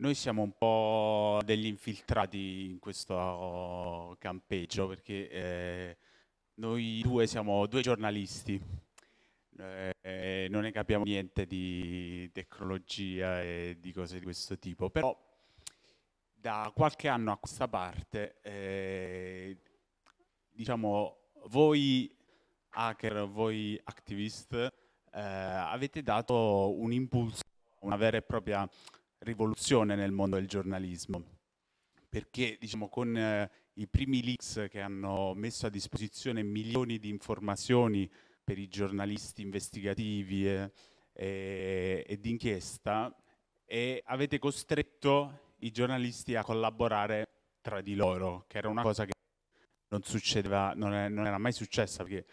Noi siamo un po' degli infiltrati in questo campeggio perché eh, noi due siamo due giornalisti, eh, non ne capiamo niente di tecnologia e di cose di questo tipo, però da qualche anno a questa parte, eh, diciamo, voi hacker, voi activist, eh, avete dato un impulso, una vera e propria rivoluzione nel mondo del giornalismo, perché diciamo, con eh, i primi leaks che hanno messo a disposizione milioni di informazioni per i giornalisti investigativi e, eh, e, eh, e d'inchiesta, e avete costretto i giornalisti a collaborare tra di loro, che era una cosa che non, succedeva, non, è, non era mai successa perché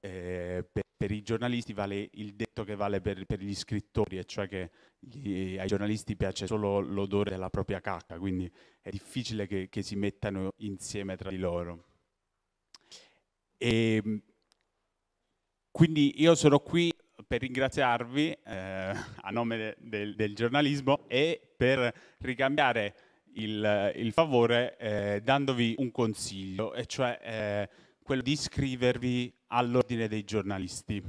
eh, per per i giornalisti vale il detto che vale per, per gli scrittori, e cioè che gli, ai giornalisti piace solo l'odore della propria cacca, quindi è difficile che, che si mettano insieme tra di loro. E, ehm, quindi io sono qui per ringraziarvi eh, a nome de, de, del giornalismo e per ricambiare il, il favore eh, dandovi un consiglio, e cioè eh, quello di iscrivervi all'ordine dei giornalisti.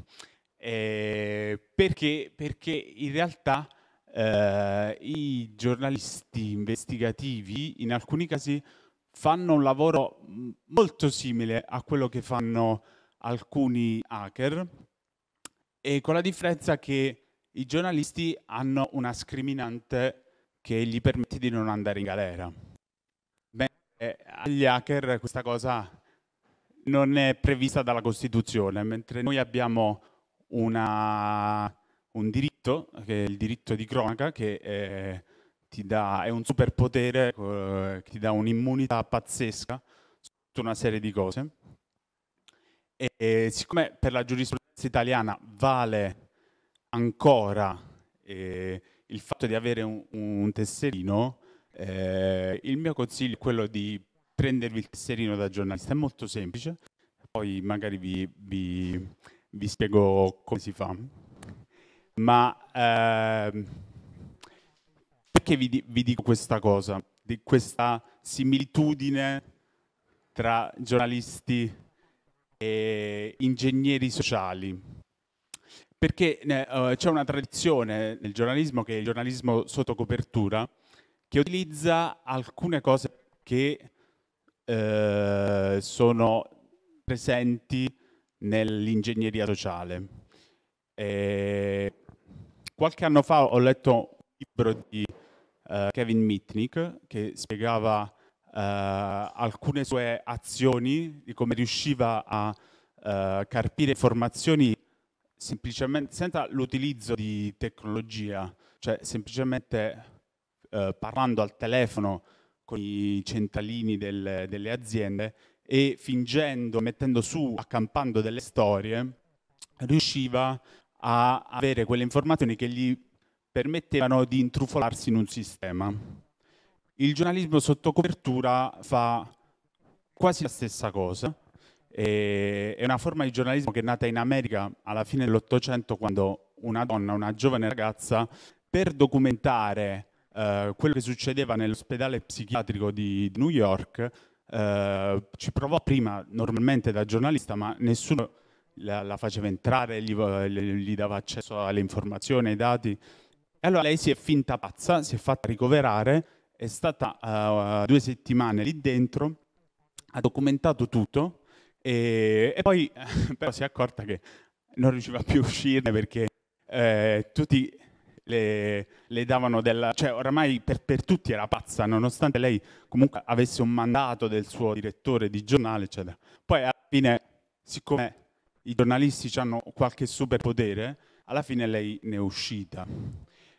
Eh, perché? Perché in realtà eh, i giornalisti investigativi in alcuni casi fanno un lavoro mm, molto simile a quello che fanno alcuni hacker e con la differenza che i giornalisti hanno una scriminante che gli permette di non andare in galera. Beh, eh, agli hacker questa cosa non è prevista dalla Costituzione, mentre noi abbiamo una, un diritto, che è il diritto di cronaca, che è, dà, è un superpotere, eh, che ti dà un'immunità pazzesca su tutta una serie di cose. E, e, siccome per la giurisprudenza italiana vale ancora eh, il fatto di avere un, un tesserino, eh, il mio consiglio è quello di prendervi il tesserino da giornalista, è molto semplice, poi magari vi, vi, vi spiego come si fa. Ma eh, perché vi, vi, dico questa cosa, di questa similitudine tra giornalisti e ingegneri sociali? Perché eh, eh, c'è una tradizione nel giornalismo che è il giornalismo sotto copertura, che utilizza alcune cose che eh, sono presenti nell'ingegneria sociale. E qualche anno fa ho letto un libro di uh, Kevin Mitnick che spiegava uh, alcune sue azioni, di come riusciva a uh, carpire informazioni semplicemente senza l'utilizzo di tecnologia, cioè semplicemente parlando al telefono con i centralini del, delle aziende e fingendo, mettendo su, accampando delle storie, riusciva a avere quelle informazioni che gli permettevano di intrufolarsi in un sistema. Il giornalismo sotto copertura fa quasi la stessa cosa. E è una forma di giornalismo che è nata in America alla fine dell'Ottocento quando una donna, una giovane ragazza, per documentare eh, quello che succedeva nell'ospedale psichiatrico di New York, eh, ci provò prima normalmente da giornalista, ma nessuno la, la faceva entrare, gli, gli, dava accesso alle informazioni, ai dati. E allora lei si è finta pazza, si è fatta ricoverare, è stata uh, due settimane lì dentro, ha documentato tutto e, e poi però si è accorta che non riusciva più a uscirne perché eh, tutti le, le davano della... cioè oramai per, per, tutti era pazza, nonostante lei comunque avesse un mandato del suo direttore di giornale, eccetera. Poi alla fine, siccome i giornalisti hanno qualche superpotere, alla fine lei ne è uscita.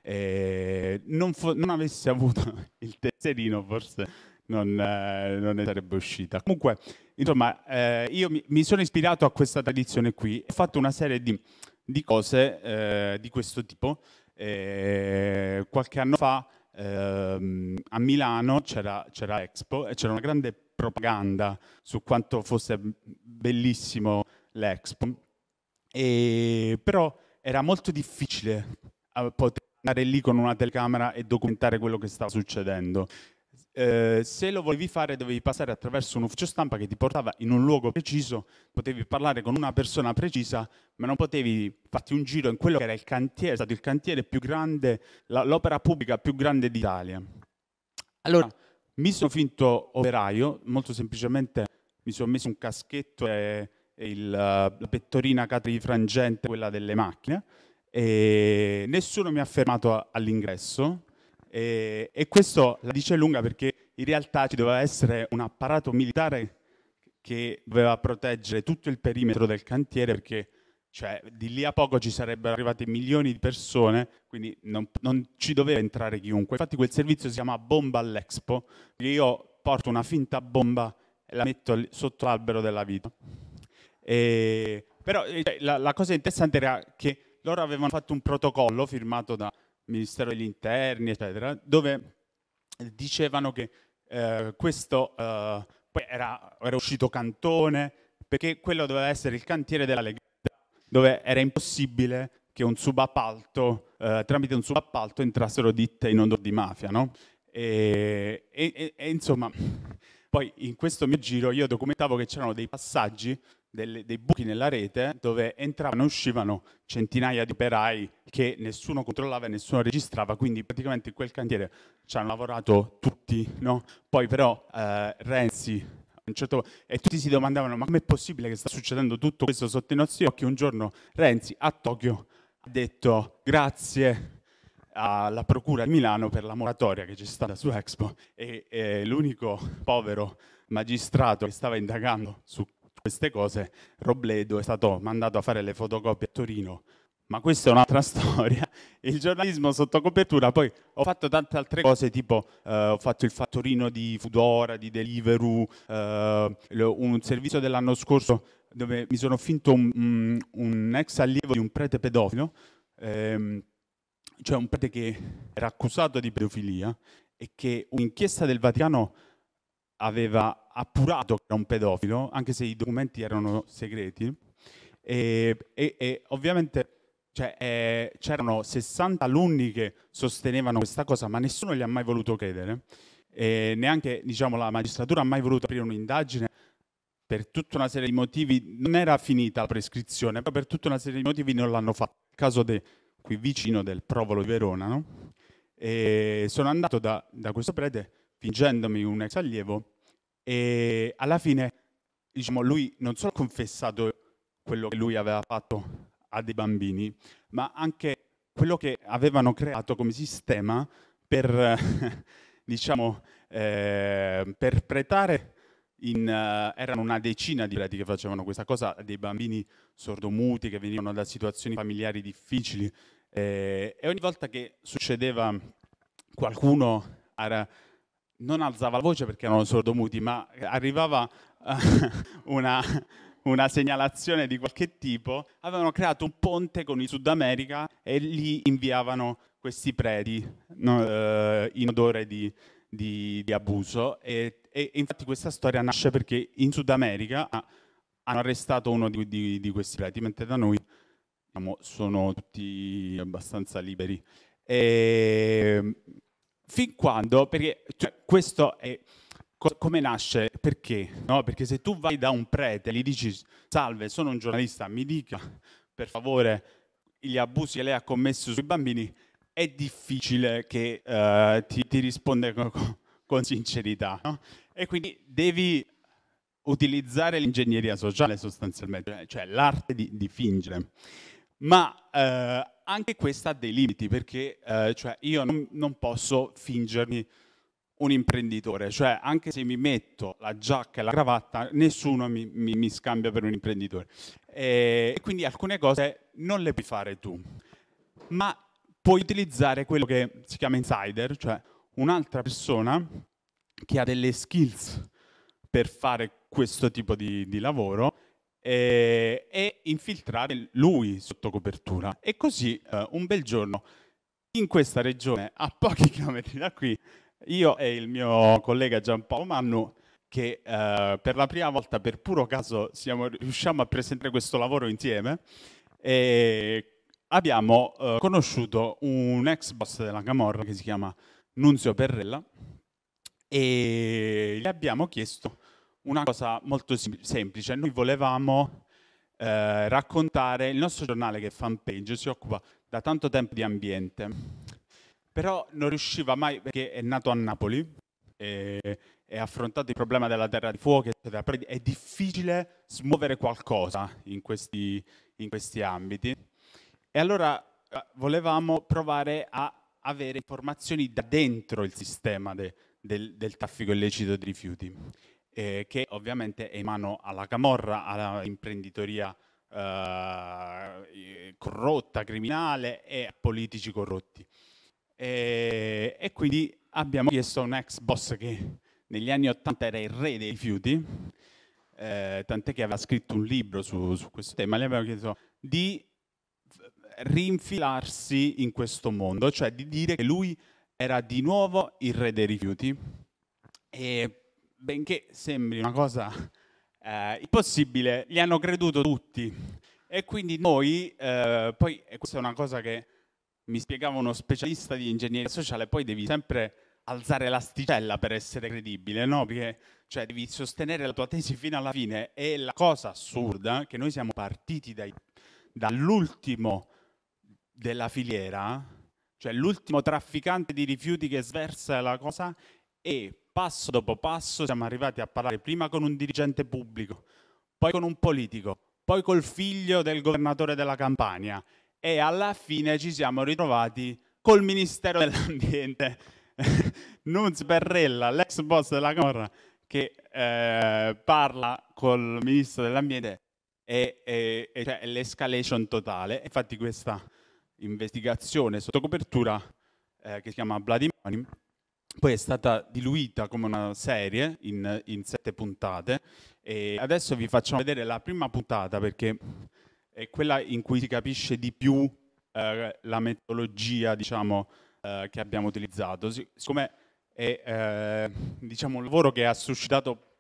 Non, non, avesse avuto il tesserino forse non, eh, non ne sarebbe uscita. Comunque, insomma, eh, io mi, mi, sono ispirato a questa tradizione qui, ho fatto una serie di, di cose eh, di questo tipo e eh, qualche anno fa ehm, a Milano c'era, Expo e c'era una grande propaganda su quanto fosse bellissimo l'Expo, e, però era molto difficile eh, poter andare lì con una telecamera e documentare quello che stava succedendo. Eh, se lo volevi fare dovevi passare attraverso un ufficio stampa che ti portava in un luogo preciso, potevi parlare con una persona precisa, ma non potevi farti un giro in quello che era il cantiere, è stato il cantiere più grande, l'opera pubblica più grande d'Italia. Allora mi sono finto operaio, molto semplicemente mi sono messo un caschetto e, e il, la pettorina catrifrangente, quella delle macchine, e nessuno mi ha fermato all'ingresso, e, e questo la dice lunga perché in realtà ci doveva essere un apparato militare che doveva proteggere tutto il perimetro del cantiere perché cioè, di lì a poco ci sarebbero arrivate milioni di persone, quindi non, non ci doveva entrare chiunque. Infatti quel servizio si chiama bomba all'Expo, io porto una finta bomba e la metto sotto l'albero della vita. E, però eh, cioè, la, la cosa interessante era che loro avevano fatto un protocollo firmato da Ministero degli Interni, eccetera, dove dicevano che eh, questo eh, poi era, era, uscito Cantone, perché quello doveva essere il cantiere della Lega, dove era impossibile che un subappalto, eh, tramite un subappalto entrassero ditte in odore di mafia, no? e, e, e insomma, poi in questo mio giro io documentavo che c'erano dei passaggi delle, dei buchi nella rete dove entravano e uscivano centinaia di operai che nessuno controllava e nessuno registrava, quindi praticamente in quel cantiere ci hanno lavorato tutti, no? Poi però eh, Renzi Certo, e tutti si domandavano ma com'è possibile che sta succedendo tutto questo sotto i nostri occhi? Un giorno Renzi a Tokyo ha detto grazie alla Procura di Milano per la moratoria che c'è stata su Expo e, e l'unico povero magistrato che stava indagando su queste cose, Robledo è stato mandato a fare le fotocopie a Torino. Ma questa è un'altra storia. Il giornalismo sotto copertura, poi ho fatto tante altre cose, tipo eh, ho fatto il fattorino di Fudora, di Deliveroo, eh, un servizio dell'anno scorso dove mi sono finto un, mm, un ex allievo di un prete pedofilo, ehm, cioè un prete che era accusato di pedofilia e che un'inchiesta del Vaticano aveva appurato che era un pedofilo, anche se i documenti erano segreti, e, e, e ovviamente cioè, eh, c'erano 60 alunni che sostenevano questa cosa, ma nessuno gli ha mai voluto credere, e neanche diciamo, la magistratura ha mai voluto aprire un'indagine per tutta una serie di motivi, non era finita la prescrizione, però per tutta una serie di motivi non l'hanno fatto. Il caso de, qui vicino del Provolo di Verona, no? sono andato da, da questo prete fingendomi un ex allievo, e alla fine diciamo, lui non solo ha confessato quello che lui aveva fatto a dei bambini, ma anche quello che avevano creato come sistema per, diciamo, eh, perpetrare in, eh, erano una decina di preti che facevano questa cosa, dei bambini sordomuti che venivano da situazioni familiari difficili eh, e ogni volta che succedeva qualcuno era non alzava la voce perché erano sordomuti, ma arrivava eh, una, una segnalazione di qualche tipo, avevano creato un ponte con il Sud America e lì inviavano questi preti no, eh, in odore di, di, di abuso. E, e, infatti questa storia nasce perché in Sud America ah, hanno arrestato uno di, di, questi preti, mentre da noi diciamo, sono tutti abbastanza liberi. E, fin quando, perché cioè, questo è come nasce, perché? No? Perché se tu vai da un prete e gli dici salve, sono un giornalista, mi dica per favore gli abusi che lei ha commesso sui bambini, è difficile che eh, ti, ti risponda con, con, sincerità. No? E quindi devi utilizzare l'ingegneria sociale sostanzialmente, cioè l'arte di, di fingere. Ma eh, anche questa ha dei limiti, perché eh, cioè io non, non, posso fingermi un imprenditore, cioè anche se mi metto la giacca e la cravatta, nessuno mi, mi, mi scambia per un imprenditore. E, e quindi alcune cose non le puoi fare tu, ma puoi utilizzare quello che si chiama insider, cioè un'altra persona che ha delle skills per fare questo tipo di, di lavoro eh, e infiltrare lui sotto copertura. E così eh, un bel giorno in questa regione, a pochi chilometri da qui, io e il mio collega Giampaolo Mannu che eh, per la prima volta, per puro caso, siamo, riusciamo a presentare questo lavoro insieme. E abbiamo eh, conosciuto un ex boss della Camorra che si chiama Nunzio Perrella e gli abbiamo chiesto una cosa molto semplice. Noi volevamo eh, raccontare il nostro giornale che è Fanpage, si occupa da tanto tempo di ambiente, però non riusciva mai perché è nato a Napoli e, e ha affrontato il problema della terra di fuoco, eccetera. Però è difficile smuovere qualcosa in questi, in questi ambiti. E allora eh, volevamo provare a avere informazioni da dentro il sistema de, del, del traffico illecito di rifiuti eh, che ovviamente è in mano alla camorra, all'imprenditoria eh, corrotta, criminale e a politici corrotti. E, e, quindi abbiamo chiesto a un ex boss che negli anni Ottanta era il re dei rifiuti, eh, tant'è che aveva scritto un libro su, su questo tema, gli abbiamo chiesto di rinfilarsi in questo mondo, cioè di dire che lui era di nuovo il re dei rifiuti. E benché sembri una cosa eh, impossibile, gli hanno creduto tutti. E quindi noi, eh, poi, e questa è una cosa che mi spiegava uno specialista di ingegneria sociale, poi devi sempre alzare l'asticella per essere credibile, no? Perché cioè, devi sostenere la tua tesi fino alla fine. E la cosa assurda è che noi siamo partiti dai, dall'ultimo della filiera, cioè l'ultimo trafficante di rifiuti che sversa la cosa, e passo dopo passo siamo arrivati a parlare prima con un dirigente pubblico, poi con un politico, poi col figlio del governatore della Campania e alla fine ci siamo ritrovati col Ministero dell'Ambiente. Nunz Berrella, l'ex boss della Camorra, che eh, parla col Ministro dell'Ambiente e, e, e cioè, l'escalation totale. Infatti questa investigazione sotto copertura eh, che si chiama Vladimir poi è stata diluita come una serie in, in sette puntate e adesso vi facciamo vedere la prima puntata perché è quella in cui si capisce di più eh, la metodologia diciamo, eh, che abbiamo utilizzato. Siccome è eh, diciamo, un lavoro che ha suscitato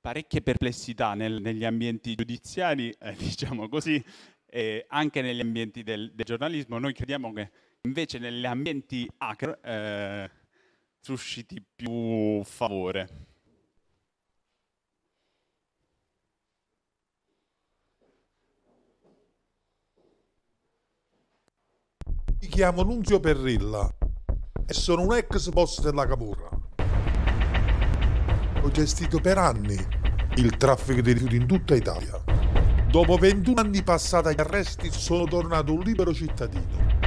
parecchie perplessità nel, negli ambienti giudiziari, eh, diciamo così, e anche negli ambienti del, del, giornalismo, noi crediamo che invece negli ambienti hacker eh, susciti più favore. Mi chiamo Nunzio Perrilla e sono un ex boss della Camorra. Ho gestito per anni il traffico dei rifiuti in tutta Italia. Dopo 21 anni passati agli arresti sono tornato un libero cittadino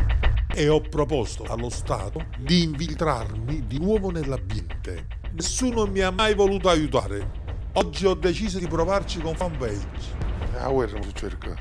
e ho proposto allo Stato di infiltrarmi di nuovo nell'ambiente. Nessuno mi ha mai voluto aiutare. Oggi ho deciso di provarci con fanpage. La guerra mi cerca.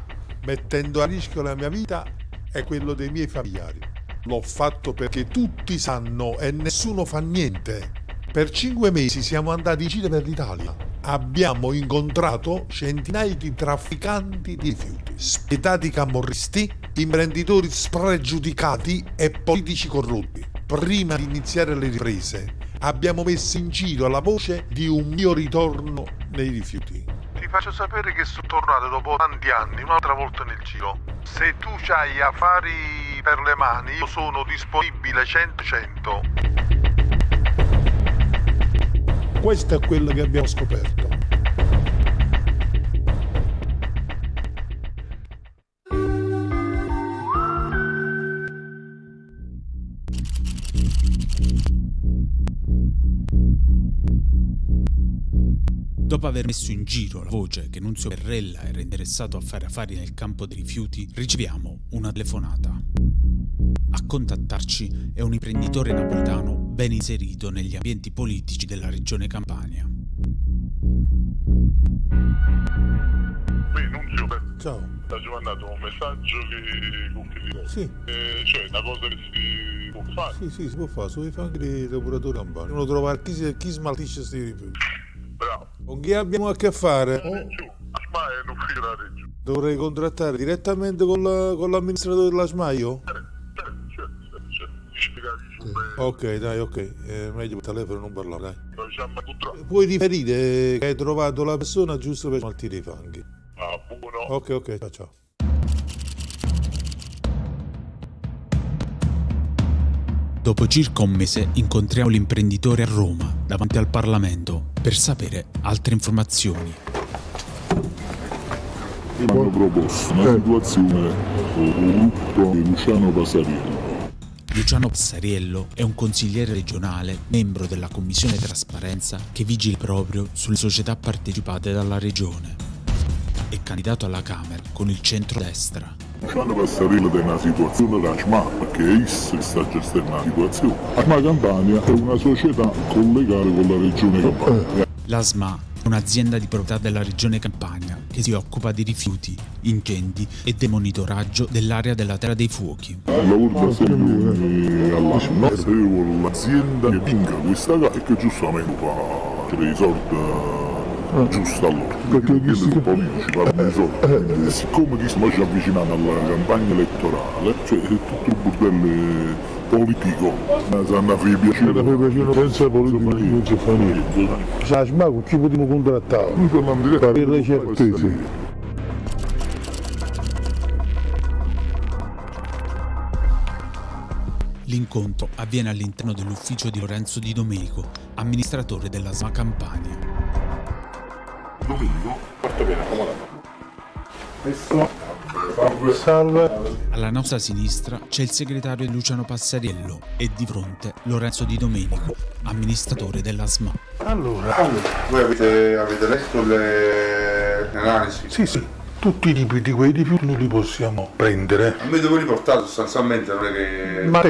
Mettendo a rischio la mia vita e quello dei miei familiari. L'ho fatto perché tutti sanno e nessuno fa niente. Per cinque mesi siamo andati in Cile per l'Italia. Abbiamo incontrato centinaia di trafficanti di rifiuti spietati camorristi, imprenditori spregiudicati e politici corrotti. Prima di iniziare le riprese, abbiamo messo in giro la voce di un mio ritorno nei rifiuti. Ti faccio sapere che sono tornato dopo tanti anni, un'altra volta nel giro. Se tu hai affari per le mani, io sono disponibile 100-100. Questo è quello che abbiamo scoperto. Dopo aver messo in giro la voce che Nunzio Perrella era interessato a fare affari nel campo dei rifiuti, riceviamo una telefonata. A contattarci è un imprenditore napoletano ben inserito negli ambienti politici della regione Campania. Beh, Nunzio, Ciao. Ci ha mandato un messaggio che conferma. Sì. Eh, cioè, una cosa che si può fare. Sì, sì, si può fare, si può fare anche dei lavoratori campani. Uno trova chi, chi smaltisce questi rifiuti. Bravo. Con chi abbiamo a che fare? SMAI è l'ufficio della regione. Dovrei contrattare direttamente con, la, con l'amministratore della SMAIO? Eh, eh, certo, certo, certo. Ok, dai, ok, eh, meglio per telefono non parlare, dai. Diciamo, eh, puoi riferire che hai trovato la persona giusto per smaltire i fanghi. Ah, buono. Ok, ok, ciao ciao. Dopo circa un mese incontriamo l'imprenditore a Roma, davanti al Parlamento per sapere altre informazioni. Hanno proposto una eh. situazione corrutto di Luciano Pasariello. Luciano Passariello è un consigliere regionale, membro della Commissione Trasparenza che vigila proprio sulle società partecipate dalla Regione. È candidato alla Camera con il centro-destra quando passeremo da una situazione da CMA, che essa che sta gestendo la situazione, la Campania è una società collegata con la regione Campania. La SMA è un'azienda di proprietà della regione Campania che si occupa di rifiuti, incendi e monitoraggio dell'area della Terra dei Fuochi. L'urba sempre eh, alla città, l'azienda che vinca questa gara e che giustamente fa dei soldi giusto allora, perché, perché le province parlano di eh. eh siccome che stiamo ci avvicinando alla campagna elettorale, cioè è tutto il bordello politico, stanno a fare piacere. Stanno a fare piacere senza politica, non si fa niente. Sa, ma con chi potremmo contrattare? Noi parliamo di per certezze. L'incontro avviene all'interno dell'ufficio di Lorenzo Di Domenico, amministratore della SMA Campania domingo. Porto bene, accomodato. Salve. Alla nostra sinistra c'è il segretario Luciano Passariello e di fronte Lorenzo Di Domenico, amministratore della SMA. Allora, allora voi avete, avete letto le, le analisi? Sì, sì. Tutti i tipi di quei rifiuti noi li possiamo prendere. A me dove li portate sostanzialmente non è che. Ma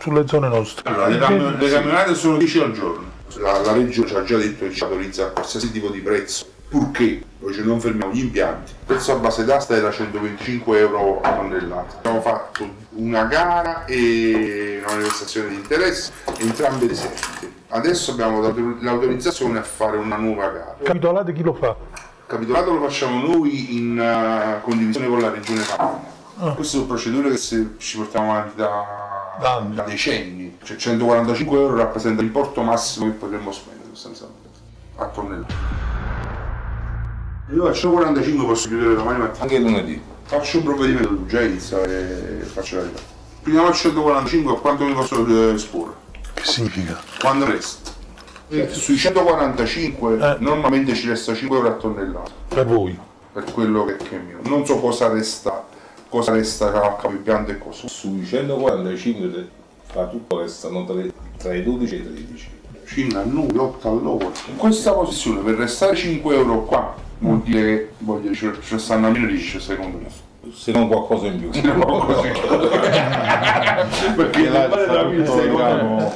sulle zone nostre. Allora, le, cam- le camionate sono 10 al giorno. La, la regione ci ha già detto che ci autorizza a qualsiasi tipo di prezzo purché cioè non fermiamo gli impianti. Il prezzo a base d'asta era 125 euro a tonnellata. Abbiamo fatto una gara e una manifestazione di interesse, entrambe risenti. Adesso abbiamo dato l'autorizzazione a fare una nuova gara. capitolato chi lo fa? Capitolato lo facciamo noi in eh, condivisione con la regione Campania. Ah. Queste sono procedure che ci portiamo avanti da, da, da decenni, cioè 145 euro rappresenta l'importo massimo che potremmo spendere sostanzialmente a tonnellata. Io faccio 45 posso chiudere domani mattina. Anche lunedì. Faccio un provvedimento già d'urgenza e faccio la vita. Prima faccio 145 a quanto mi posso eh, esporre. Che significa? Quando resta. Eh, sui 145 eh. normalmente ci resta 5 euro a tonnellata. Per voi? Per quello che, è mio. Non so cosa resta, cosa resta a capipianto e cosa. Sui 145 fa tutto restano tra, tra i 12 e i 13. Cinna a nulla, 8 all'ora. In questa posizione per restare 5 euro qua vuol dire voglio, ci, ci stanno almeno 10 secondi se non qualcosa in più perché la dobbiamo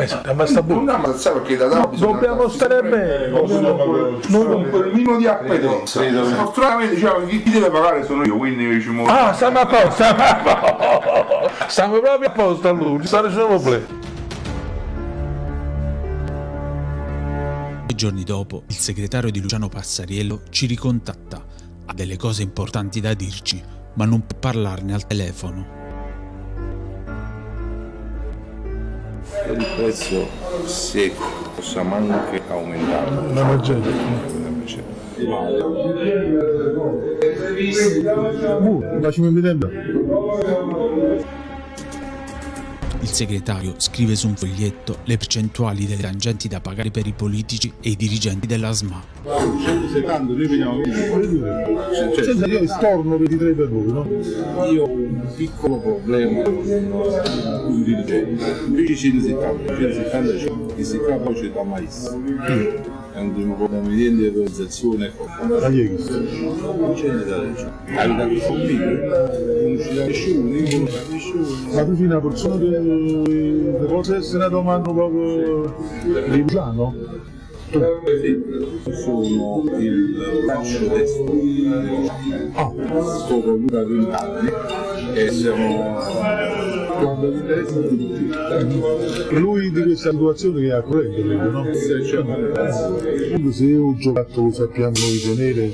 esatto, ma sta buono non perché da tanto dobbiamo stare bene non per meno di appetito fortunatamente diciamo chi deve pagare sono io quindi ci muovo ah stiamo a posto stiamo a posto stiamo proprio a posto a lui non c'è nessun problema giorni dopo, il segretario di Luciano Passariello ci ricontatta. Ha delle cose importanti da dirci, ma non può parlarne al telefono. Il prezzo secco, possiamo anche aumentarlo. La maggiore. Uh, 10.000 euro. Il segretario scrive su un foglietto le percentuali delle tangenti da pagare per i politici e i dirigenti della SMA. 170, noi veniamo 22. Cioè, io storno 23 per voi, no? Io ho un piccolo problema con un dirigente. 170, 175, che si fa voce da mais andremo con la medienda di autorizzazione la chiesto non c'è da dare la cucina nessuno la cucina persona che possa essere una domanda proprio di Luciano sono il braccio destro ah. sto procurato in Italia e siamo lui di questa situazione che ha corretto, credo, no? Comunque se un giocattolo sappiamo ritenere,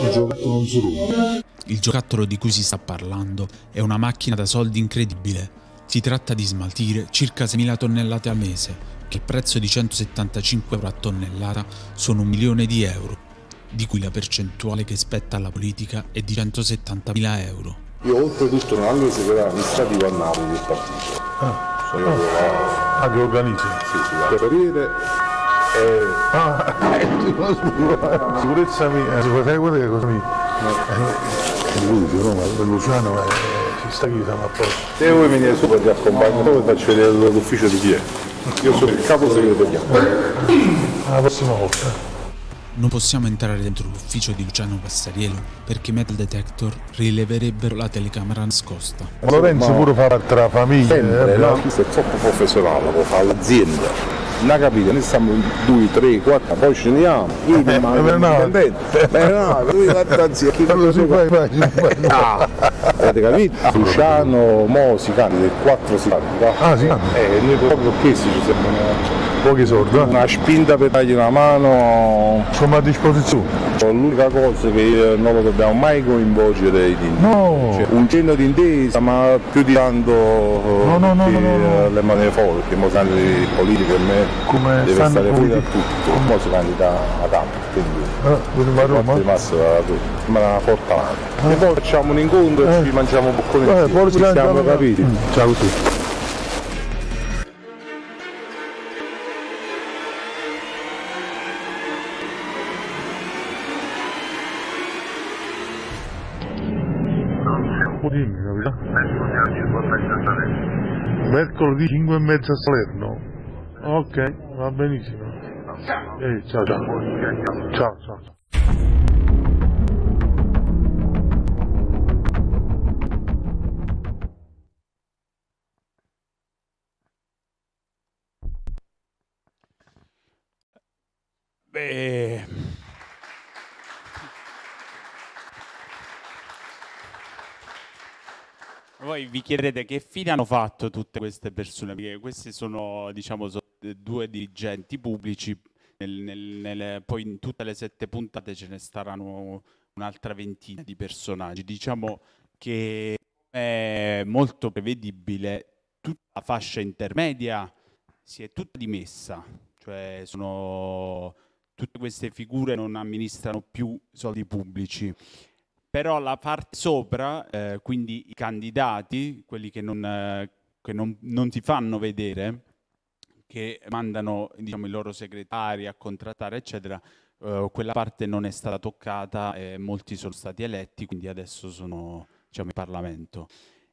un giocattolo non si ruba. Il giocattolo di cui si sta parlando è una macchina da soldi incredibile. Si tratta di smaltire circa 6.000 tonnellate al mese, che al prezzo di 175 euro a tonnellata sono un milione di euro, di cui la percentuale che spetta alla politica è di 170.000 euro. Io oltretutto non avevo segretario amministrativo a Napoli del partito. Ah, so, io avevo ah. la... ah che organizza? Sì, sì, la parere e... Ah, eh, sicurezza mia, segretario guarda che cosa mi... È eh. eh, Lucio, no? Ma Luciano è... Eh, si sta chi a posto. E voi venire sopra ti accompagno, poi faccio vedere l'ufficio di chi è. Io sono il capo segretariato. Alla prossima volta. Non possiamo entrare dentro l'ufficio di Luciano Passariello perché i metal detector rileverebbero la telecamera nascosta. Ma Lorenzo Ma pure farà tra famiglie. Sempre, eh, no? Questo è troppo professionale, può fare l'azienda. Non capito, noi siamo due, tre, quattro, poi ceniamo. Io eh, ma non no. Beh, no, lui l'anzi, chi non lo si fa? Ah, avete capito? Ah, Luciano, Mo si candida, 4 si candida. Ah, sì. Eh, noi proprio questi ci sembrano pochi soldi. Eh. Una spinta per dargli una mano. Sono a disposizione. L'unica cosa che eh, non lo dobbiamo mai coinvolgere i dini. No. Cioè, un cenno d'intesa, ma più di tanto eh, no, no, no, no le mani forti, che mo sanno di politica e me Come deve stare fuori da tutto. Come Mo si candida ad altri, quindi eh, a Roma. rimasto da tutto. Sembra una forte lana. E poi facciamo un incontro e ci mangiamo un po' Eh, poi siamo capiti. Mm. Ciao a tutti. 5 e mezza a Salerno? Ok, va benissimo. Eh, ciao, ciao. Ciao, ciao. Beh, Voi vi chiedete che fine hanno fatto tutte queste persone, perché questi sono, diciamo, due dirigenti pubblici, nel, nel, nel, poi in tutte le sette puntate ce ne staranno un'altra ventina di personaggi. Diciamo che è molto prevedibile tutta la fascia intermedia si è tutta dimessa, cioè sono tutte queste figure non amministrano più soldi pubblici però la parte sopra, eh, quindi i candidati, quelli che, non, eh, che non, non, ti fanno vedere, che mandano diciamo, i loro segretari a contrattare, eccetera, eh, quella parte non è stata toccata, molti sono stati eletti, quindi adesso sono diciamo, in Parlamento.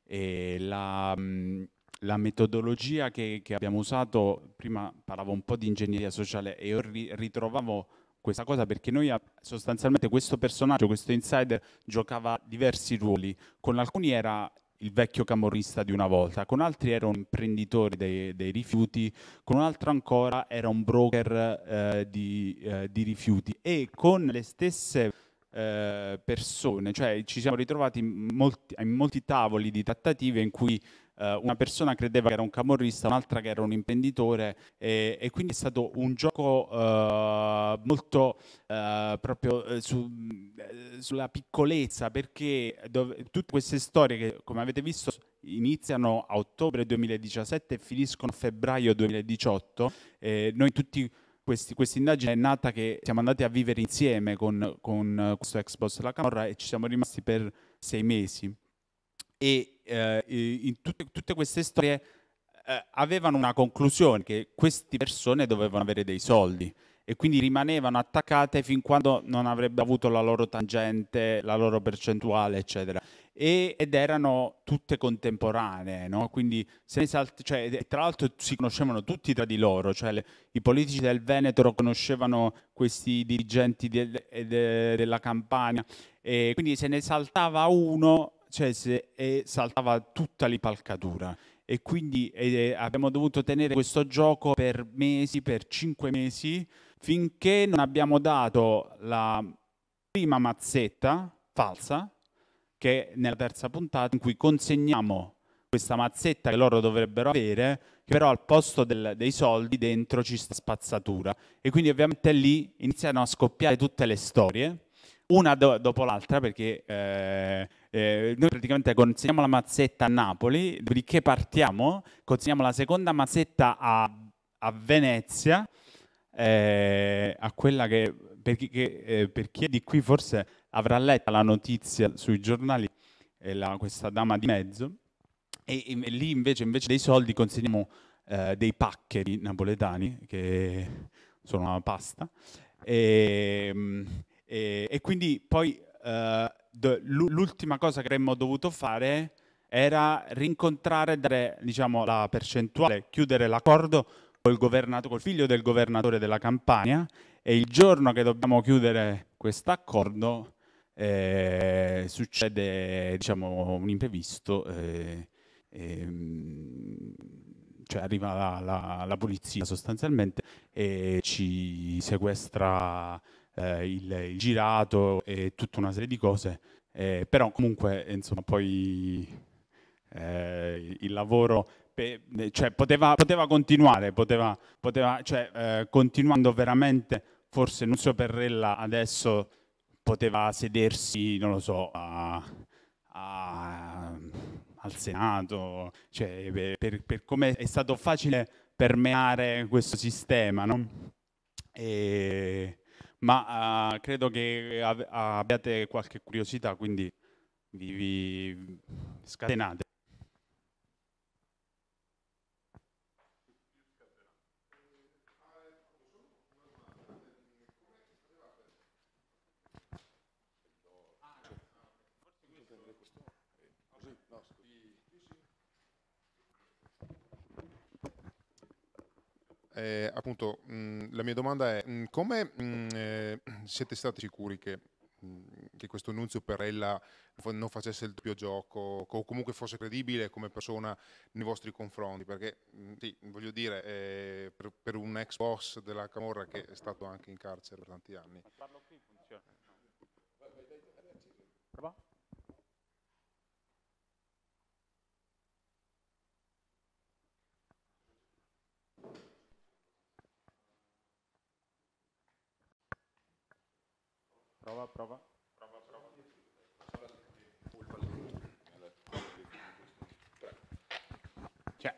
La, mh, mm, la, metodologia che, che, abbiamo usato, prima parlavo un po' di ingegneria sociale e io ri- ritrovavo questa cosa perché noi sostanzialmente questo personaggio, questo insider, giocava diversi ruoli. Con alcuni era il vecchio camorrista di una volta, con altri era un imprenditore dei, dei rifiuti, con un altro ancora era un broker eh, di, eh, di, rifiuti e con le stesse eh, persone, cioè ci siamo ritrovati in molti, in molti tavoli di trattative in cui eh, una persona credeva che era un camorrista, un'altra che era un imprenditore e, e quindi è stato un gioco eh, molto eh, proprio eh, su, eh, sulla piccolezza perché dove, tutte queste storie che come avete visto iniziano a ottobre 2017 e finiscono a febbraio 2018, noi tutti questa indagine è nata che siamo andati a vivere insieme con, con questo ex boss della Camorra e ci siamo rimasti per sei mesi. E eh, in tutte, tutte, queste storie eh, avevano una conclusione, che queste persone dovevano avere dei soldi e quindi rimanevano attaccate fin quando non avrebbero avuto la loro tangente, la loro percentuale, eccetera. E, ed erano tutte contemporanee, no? quindi salti, cioè, tra l'altro si conoscevano tutti tra di loro, cioè le, i politici del Veneto conoscevano questi dirigenti del, de, della Campania e quindi se ne saltava uno Chelsea cioè, e saltava tutta l'ipalcatura e quindi eh, abbiamo dovuto tenere questo gioco per mesi, per cinque mesi, finché non abbiamo dato la prima mazzetta falsa, che è nella terza puntata, in cui consegniamo questa mazzetta che loro dovrebbero avere, che però al posto del, dei soldi dentro ci sta spazzatura. E quindi ovviamente lì iniziano a scoppiare tutte le storie, una do dopo l'altra, perché... Eh, eh, noi praticamente consegniamo la mazzetta a Napoli, dopodiché partiamo, consegniamo la seconda mazzetta a, a Venezia, eh, a quella che, per chi, che eh, per chi, è di qui forse avrà letto la notizia sui giornali, eh, la, questa dama di mezzo, e, e lì invece, invece, dei soldi consegniamo eh, dei paccheri napoletani, che sono una pasta, e, ehm, e, e quindi poi... Uh, l'ultima cosa che avremmo dovuto fare era rincontrare, dare diciamo, la percentuale, chiudere l'accordo col, col figlio del governatore della Campania e il giorno che dobbiamo chiudere quest'accordo eh, succede diciamo, un imprevisto, eh, eh, cioè arriva la, la, la polizia sostanzialmente e ci sequestra eh, il, il, girato e tutta una serie di cose, eh, però comunque insomma poi eh, il lavoro pe- eh, cioè, poteva, poteva, continuare, poteva, poteva cioè, eh, continuando veramente, forse non so Perrella adesso poteva sedersi, non lo so, a, a, al Senato, cioè, per, per come è stato facile permeare questo sistema, no? E, ma uh, credo che abbiate qualche curiosità, quindi vi, vi scatenate. eh, appunto mh, mm, la mia domanda è mm, come mm, eh, siete stati sicuri che, che questo Nunzio Perella non facesse il doppio gioco o comunque fosse credibile come persona nei vostri confronti perché sì, voglio dire eh, per, per, un ex boss della Camorra che è stato anche in carcere per tanti anni Parlo qui, funziona. Prova? Prova, prova. Prova, prova. Cioè,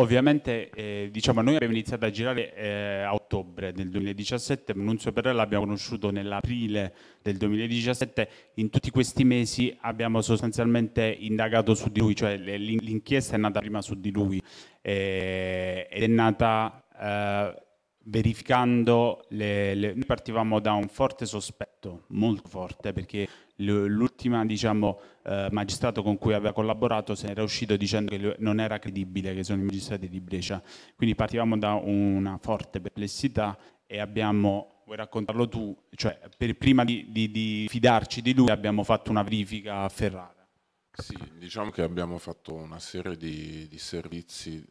ovviamente eh, diciamo, noi abbiamo iniziato a girare eh, a ottobre del 2017, Nunzio Perrella l'abbiamo conosciuto nell'aprile del 2017, in tutti questi mesi abbiamo sostanzialmente indagato su di lui, cioè l'inchiesta è nata prima su di lui eh, ed è nata eh, verificando le, le... partivamo da un forte sospetto, molto forte, perché l'ultima diciamo, eh, magistrato con cui aveva collaborato se ne era uscito dicendo che non era credibile che sono i magistrati di Brescia. Quindi partivamo da una forte perplessità e abbiamo, vuoi raccontarlo tu, cioè per, prima di, di, di fidarci di lui abbiamo fatto una verifica a Ferrara. Sì, diciamo che abbiamo fatto una serie di, di servizi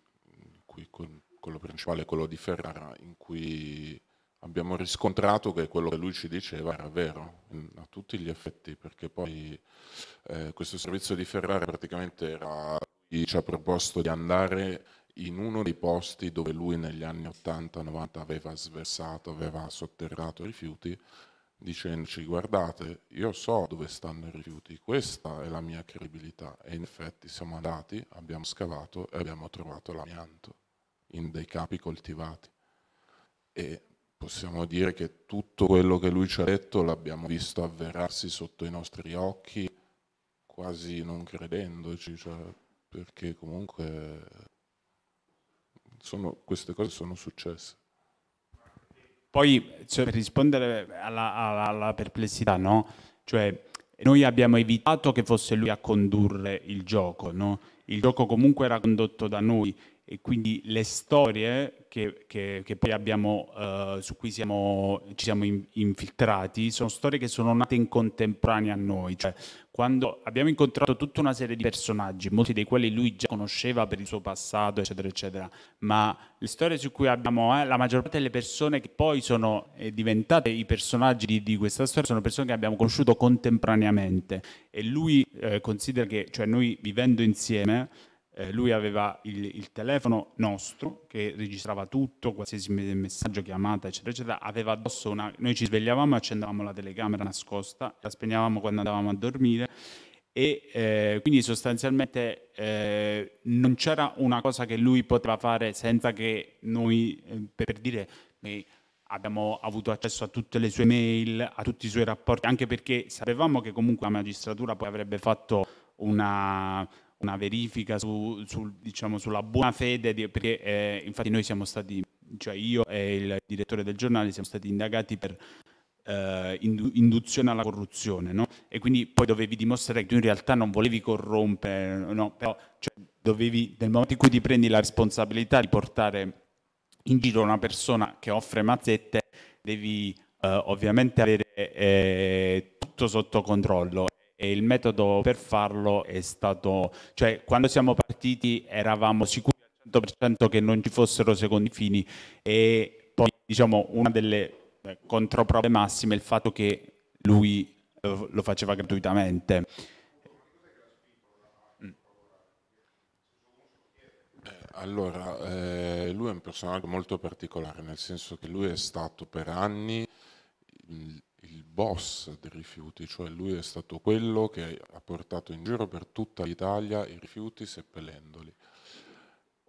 qui con quello principale è quello di Ferrara, in cui abbiamo riscontrato che quello che lui ci diceva era vero, in, a tutti gli effetti, perché poi eh, questo servizio di Ferrara praticamente era, ci ha proposto di andare in uno dei posti dove lui negli anni 80-90 aveva sversato, aveva sotterrato rifiuti, dicendoci guardate, io so dove stanno i rifiuti, questa è la mia credibilità e in effetti siamo andati, abbiamo scavato e abbiamo trovato l'amianto in dei capi coltivati. E possiamo dire che tutto quello che lui ci ha detto l'abbiamo visto avverarsi sotto i nostri occhi, quasi non credendoci, cioè, perché comunque sono, queste cose sono successe. Poi cioè, per rispondere alla, alla, alla perplessità, no? Cioè, noi abbiamo evitato che fosse lui a condurre il gioco, no? Il gioco comunque era condotto da noi, e quindi le storie che, che, che poi abbiamo, eh, su cui siamo, ci siamo in, infiltrati sono storie che sono nate in contemporanea a noi, cioè quando abbiamo incontrato tutta una serie di personaggi, molti dei quali lui già conosceva per il suo passato, eccetera, eccetera, ma le storie su cui abbiamo, eh, la maggior parte delle persone che poi sono eh, diventate i personaggi di, di, questa storia sono persone che abbiamo conosciuto contemporaneamente e lui eh, considera che, cioè noi vivendo insieme, eh, lui aveva il, il, telefono nostro che registrava tutto, qualsiasi messaggio, chiamata, eccetera, eccetera. Aveva addosso una. Noi ci svegliavamo, e accendevamo la telecamera nascosta, la spegnevamo quando andavamo a dormire. E eh, quindi sostanzialmente eh, non c'era una cosa che lui poteva fare senza che noi, eh, per dire, abbiamo avuto accesso a tutte le sue mail, a tutti i suoi rapporti, anche perché sapevamo che comunque la magistratura poi avrebbe fatto una, una verifica su, su, diciamo, sulla buona fede, di, perché eh, infatti noi siamo stati, cioè io e il direttore del giornale siamo stati indagati per eh, induzione alla corruzione, no? E quindi poi dovevi dimostrare che tu in realtà non volevi corrompere, no? Però cioè, dovevi, nel momento in cui ti prendi la responsabilità di portare in giro una persona che offre mazzette, devi eh, ovviamente avere eh, tutto sotto controllo e il metodo per farlo è stato, cioè quando siamo partiti eravamo sicuri al 100% che non ci fossero secondi fini e poi diciamo una delle eh, controprove massime è il fatto che lui lo, faceva gratuitamente. Eh, allora, eh, lui è un personaggio molto particolare, nel senso che lui è stato per anni il boss dei rifiuti, cioè lui è stato quello che ha portato in giro per tutta l'Italia i rifiuti seppellendoli.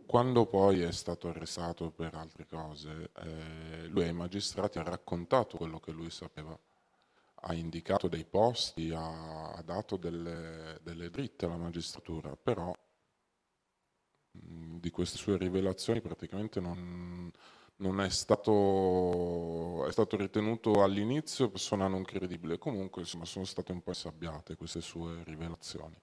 Quando poi è stato arrestato per altre cose, eh, lui ai magistrati ha raccontato quello che lui sapeva, ha indicato dei posti, ha, ha dato delle, delle dritte alla magistratura, però mh, di queste sue rivelazioni praticamente non, non è stato, è stato ritenuto all'inizio persona non credibile, comunque insomma, sono state un po' insabbiate queste sue rivelazioni.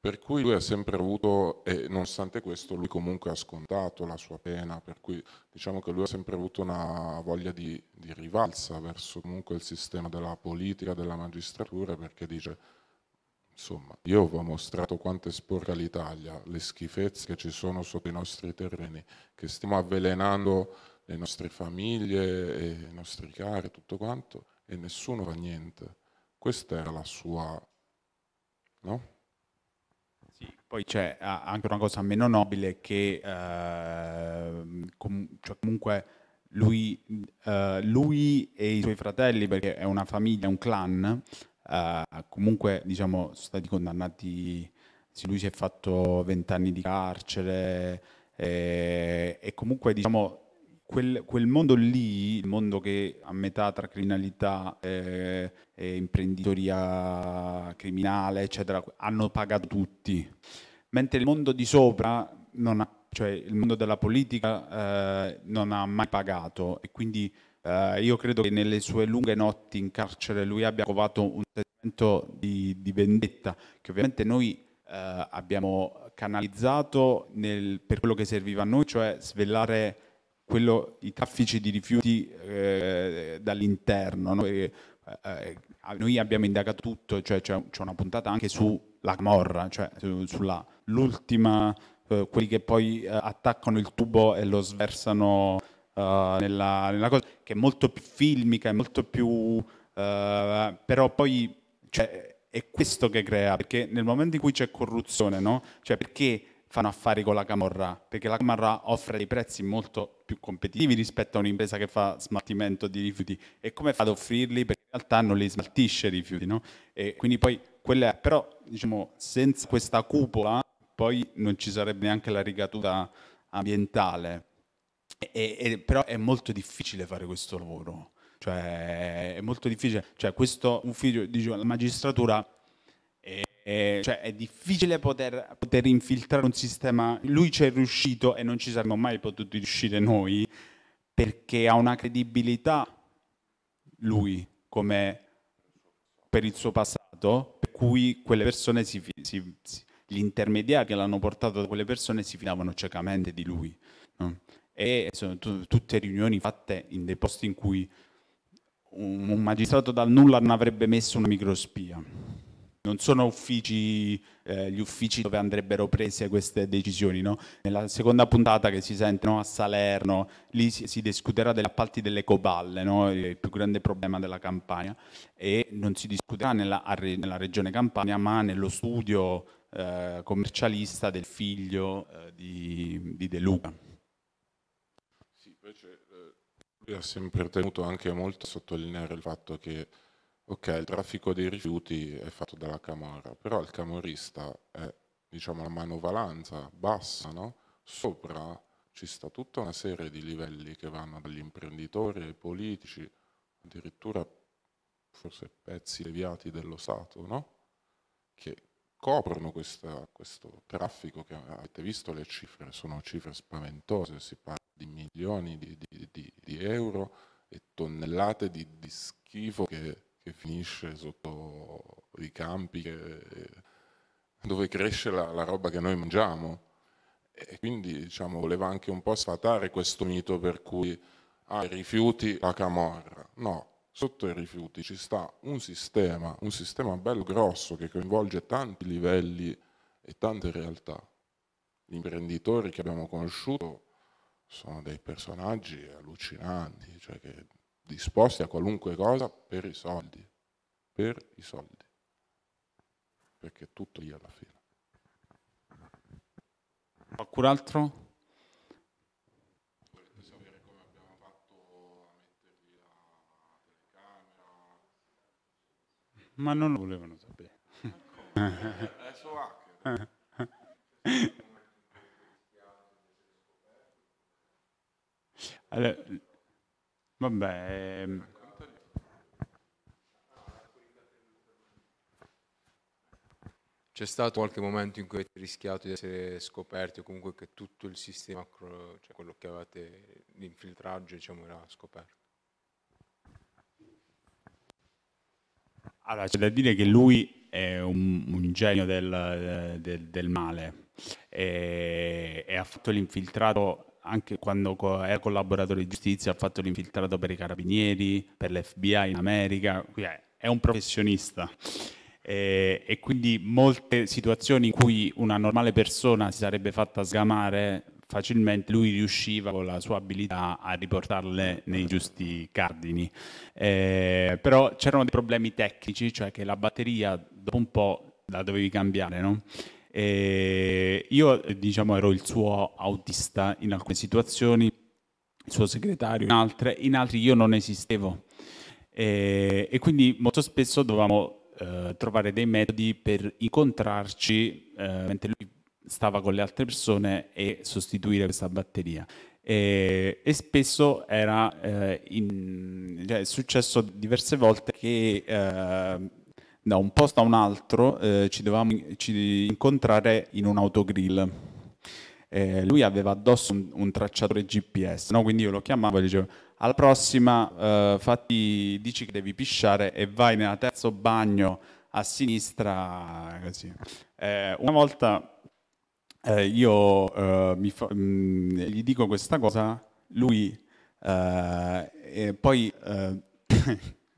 Per cui lui ha sempre avuto, e nonostante questo lui comunque ha scontato la sua pena, per cui diciamo che lui ha sempre avuto una voglia di, di rivalsa verso comunque il sistema della politica, della magistratura, perché dice insomma, io vi ho mostrato quanto è sporca l'Italia, le schifezze che ci sono sotto i nostri terreni, che stiamo avvelenando le nostre famiglie, i nostri cari, tutto quanto, e nessuno fa niente. Questa era la sua... No? Sì, poi c'è anche una cosa meno nobile che eh, com cioè comunque lui, eh, lui, e i suoi fratelli, perché è una famiglia, un clan, eh, comunque diciamo sono stati condannati, sì, lui si è fatto vent'anni di carcere e, eh, e comunque diciamo Quel, quel, mondo lì, il mondo che a metà tra criminalità eh, e imprenditoria criminale, eccetera, hanno pagato tutti, mentre il mondo di sopra non ha, cioè il mondo della politica eh, non ha mai pagato e quindi eh, io credo che nelle sue lunghe notti in carcere lui abbia covato un sentimento di, di vendetta che ovviamente noi eh, abbiamo canalizzato nel, per quello che serviva a noi, cioè svelare quello, i traffici di rifiuti eh, dall'interno. No? E, eh, eh noi abbiamo indagato tutto, cioè c'è, una puntata anche sulla Camorra, cioè su, sulla l'ultima, eh, quelli che poi eh, attaccano il tubo e lo sversano eh, nella, nella, cosa, che è molto più filmica, è molto più... però poi cioè, è questo che crea, perché nel momento in cui c'è corruzione, no? Cioè perché fanno affari con la Camorra, perché la Camorra offre dei prezzi molto più competitivi rispetto a un'impresa che fa smaltimento di rifiuti. E come fa ad offrirli? Perché in realtà non li smaltisce i rifiuti, no? E quindi poi quella, però diciamo, senza questa cupola poi non ci sarebbe neanche la rigatura ambientale. E, e, però è molto difficile fare questo lavoro, cioè è molto difficile, cioè questo ufficio, di magistratura e, e, cioè è difficile poter, poter, infiltrare un sistema. Lui ci è riuscito e non ci saremmo mai potuti riuscire noi perché ha una credibilità lui come per il suo passato, per cui quelle persone si, si, si gli intermediari che l'hanno portato da quelle persone si fidavano ciecamente di lui. No? E sono t- tutte riunioni fatte in dei posti in cui un, un magistrato dal nulla non avrebbe messo una microspia non sono uffici, eh, gli uffici dove andrebbero prese queste decisioni. No? Nella seconda puntata che si sentono a Salerno, lì si, si discuterà degli appalti delle coballe, no? il più grande problema della Campania, e non si discuterà nella, nella regione Campania, ma nello studio eh, commercialista del figlio eh, di, di, De Luca. Sì, invece eh, lui ha sempre tenuto anche molto a sottolineare il fatto che ok, il traffico dei rifiuti è fatto dalla Camorra, però il camorista è diciamo, la manovalanza bassa, no? sopra ci sta tutta una serie di livelli che vanno dagli imprenditori ai politici, addirittura forse pezzi deviati dello Stato, no? che coprono questa, questo traffico che avete visto le cifre, sono cifre spaventose, si parla di milioni di, di, di, di euro e tonnellate di schifo che che finisce sotto i campi che, dove cresce la, la, roba che noi mangiamo. E quindi diciamo, voleva anche un po' sfatare questo mito per cui ah, rifiuti la camorra. No, sotto i rifiuti ci sta un sistema, un sistema bello grosso che coinvolge tanti livelli e tante realtà. Gli imprenditori che abbiamo conosciuto sono dei personaggi allucinanti, cioè che disposti a qualunque cosa per i soldi, per i soldi, perché è tutto lì alla fine. Qualcun altro? ma non lo volevano sapere. allora, Vabbè. Ehm. C'è stato qualche momento in cui avete rischiato di essere scoperti o comunque che tutto il sistema, cioè quello che avevate, l'infiltraggio, diciamo, era scoperto? Allora, c'è da dire che lui è un, un genio del, del, del male e, eh, e ha fatto l'infiltrato anche quando era collaboratore di giustizia, ha fatto l'infiltrato per i carabinieri, per l'FBI in America, è un professionista. E, e quindi molte situazioni in cui una normale persona si sarebbe fatta sgamare facilmente lui riusciva con la sua abilità a riportarle nei giusti cardini. Eh, però c'erano dei problemi tecnici, cioè che la batteria dopo un po' la dovevi cambiare, no? E eh, io eh, diciamo ero il suo autista in alcune situazioni, il suo segretario in altre, in altri io non esistevo. E, eh, e quindi molto spesso dovevamo eh, trovare dei metodi per incontrarci eh, mentre lui stava con le altre persone e sostituire questa batteria. E, e, spesso era eh, in, cioè, è successo diverse volte che eh, da un posto a un altro eh, ci dovevamo ci incontrare in un autogrill. Eh, lui aveva addosso un, un tracciatore GPS, no? quindi io lo chiamavo e gli dicevo alla prossima eh, fatti, dici che devi pisciare e vai nel terzo bagno a sinistra. Eh, una volta eh, io mh, eh, mm, gli dico questa cosa, lui eh, poi...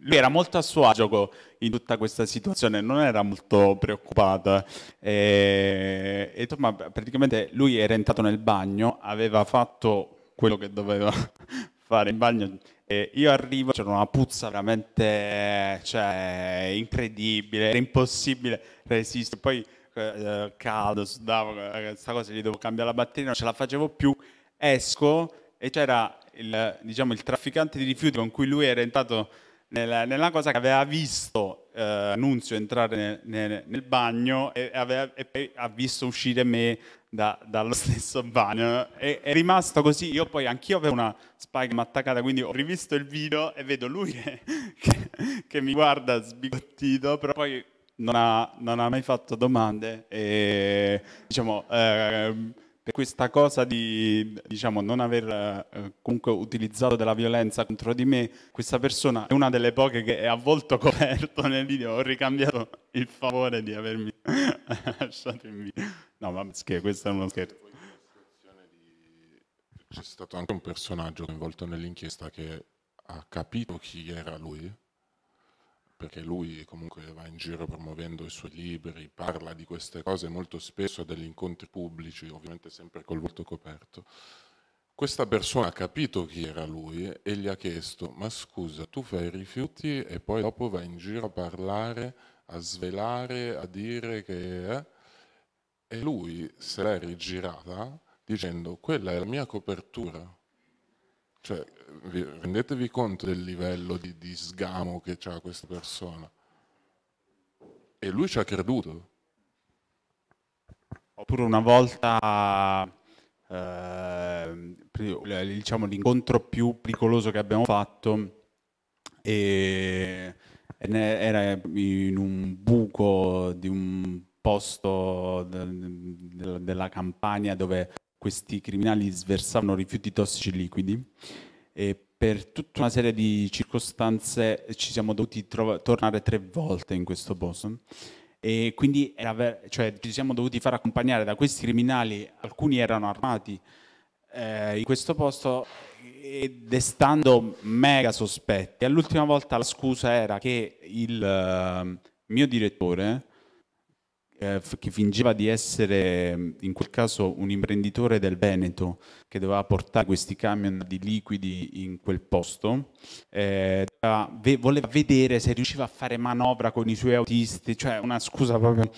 lui era molto a suo agio in tutta questa situazione, non era molto preoccupato. E, eh, e insomma, praticamente lui era entrato nel bagno, aveva fatto quello che doveva fare in bagno. E io arrivo, c'era una puzza veramente cioè, incredibile, era impossibile resistere. Poi eh, eh caldo, sudavo, questa eh, cosa gli devo cambiare la batteria, non ce la facevo più. Esco e c'era il, diciamo, il trafficante di rifiuti con cui lui era entrato nella, nella cosa che aveva visto eh, Nunzio entrare nel, nel, nel bagno e, aveva, e, poi ha visto uscire me da, dallo stesso bagno. E, è rimasto così. Io poi anch'io avevo una spagna attaccata, quindi ho rivisto il video e vedo lui che, che, che mi guarda sbigottito, però poi non ha, non ha mai fatto domande. E diciamo. Eh, per questa cosa di diciamo, non aver eh, comunque utilizzato della violenza contro di me, questa persona è una delle poche che è a volto coperto nel video, ho ricambiato il favore di avermi lasciato in video. No, ma scherzo, questo è uno scherzo. C'è stato anche un personaggio coinvolto nell'inchiesta che ha capito chi era lui perché lui comunque va in giro promuovendo i suoi libri, parla di queste cose molto spesso a degli incontri pubblici, ovviamente sempre col volto coperto. Questa persona ha capito chi era lui e gli ha chiesto, ma scusa, tu fai rifiuti e poi dopo vai in giro a parlare, a svelare, a dire che... È? Eh? E lui se l'è rigirata dicendo, quella è la mia copertura cioè, rendetevi conto del livello di, di sgamo che ha questa persona. E lui ci ha creduto. Oppure una volta, eh, diciamo, l'incontro più pericoloso che abbiamo fatto e era in un buco di un posto della campagna dove questi criminali sversavano rifiuti tossici liquidi e per tutta una serie di circostanze ci siamo dovuti tornare tre volte in questo posto e quindi era cioè, ci siamo dovuti far accompagnare da questi criminali, alcuni erano armati eh, in questo posto destando mega sospetti. All'ultima volta la scusa era che il eh, mio direttore eh, che fingeva di essere mm, in quel caso un imprenditore del Veneto che doveva portare questi camion di liquidi in quel posto, eh, voleva vedere se riusciva a fare manovra con i suoi autisti, cioè una scusa proprio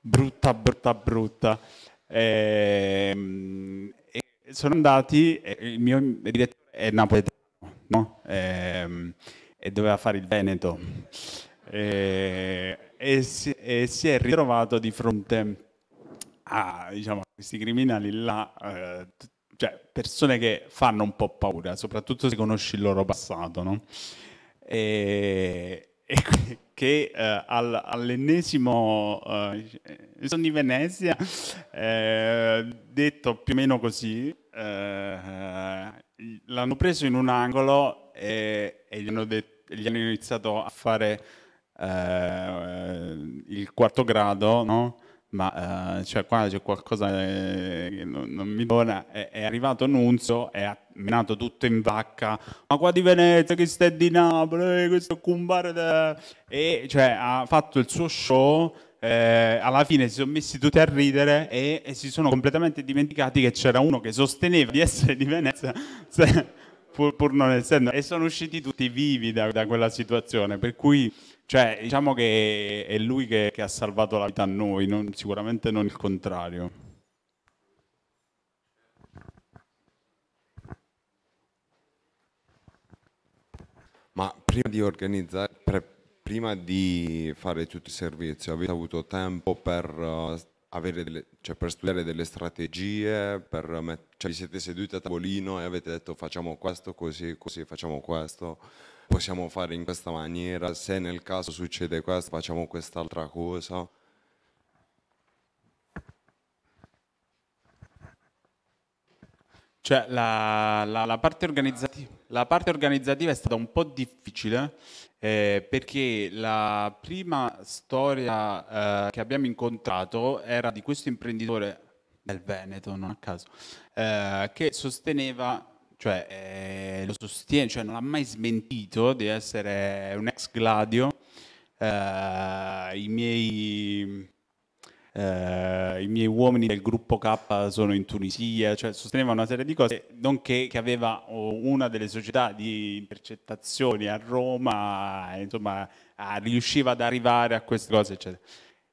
brutta, brutta, brutta. Eh, sono andati, il mio direttore è napoletano, no? Ehm, e doveva fare il Veneto. Eh, e si, e si è ritrovato di fronte a diciamo, questi criminali là, eh, cioè persone che fanno un po' paura, soprattutto se conosci il loro passato, no? E, e che eh, all, all'ennesimo eh, sono di Venezia, eh, detto più o meno così, eh, l'hanno preso in un angolo e, e gli, hanno det- gli hanno iniziato a fare eh, il quarto grado, no? ma eh, cioè qua c'è qualcosa eh, che non, non mi dona, è, è, arrivato Nunzio è ha tutto in vacca, ma qua di Venezia, chi sta di Napoli, questo cumbare, da... e cioè ha fatto il suo show, eh, alla fine si sono messi tutti a ridere e, e si sono completamente dimenticati che c'era uno che sosteneva di essere di Venezia. Se, pur, pur, non essendo, e sono usciti tutti vivi da, da quella situazione, per cui cioè, diciamo che è lui che, che ha salvato la vita a noi, non, sicuramente non il contrario. Ma prima di organizzare, pre, prima di fare tutto il servizio, avete avuto tempo per uh, avere delle, cioè per studiare delle strategie, per met- cioè vi siete seduti a tavolino e avete detto facciamo questo così, così, facciamo questo, possiamo fare in questa maniera, se nel caso succede questo facciamo quest'altra cosa. Cioè, la, la, la, parte la, parte organizzativa, è stata un po' difficile eh, perché la prima storia eh, che abbiamo incontrato era di questo imprenditore del Veneto, non a caso, eh, che sosteneva cioè eh, lo sostiene, cioè non ha mai smentito di essere un ex Gladio. Eh, I miei eh, i miei uomini del gruppo K sono in Tunisia, cioè sosteneva una serie di cose, nonché che aveva una delle società di intercettazioni a Roma, insomma a, riusciva ad arrivare a queste cose, eccetera.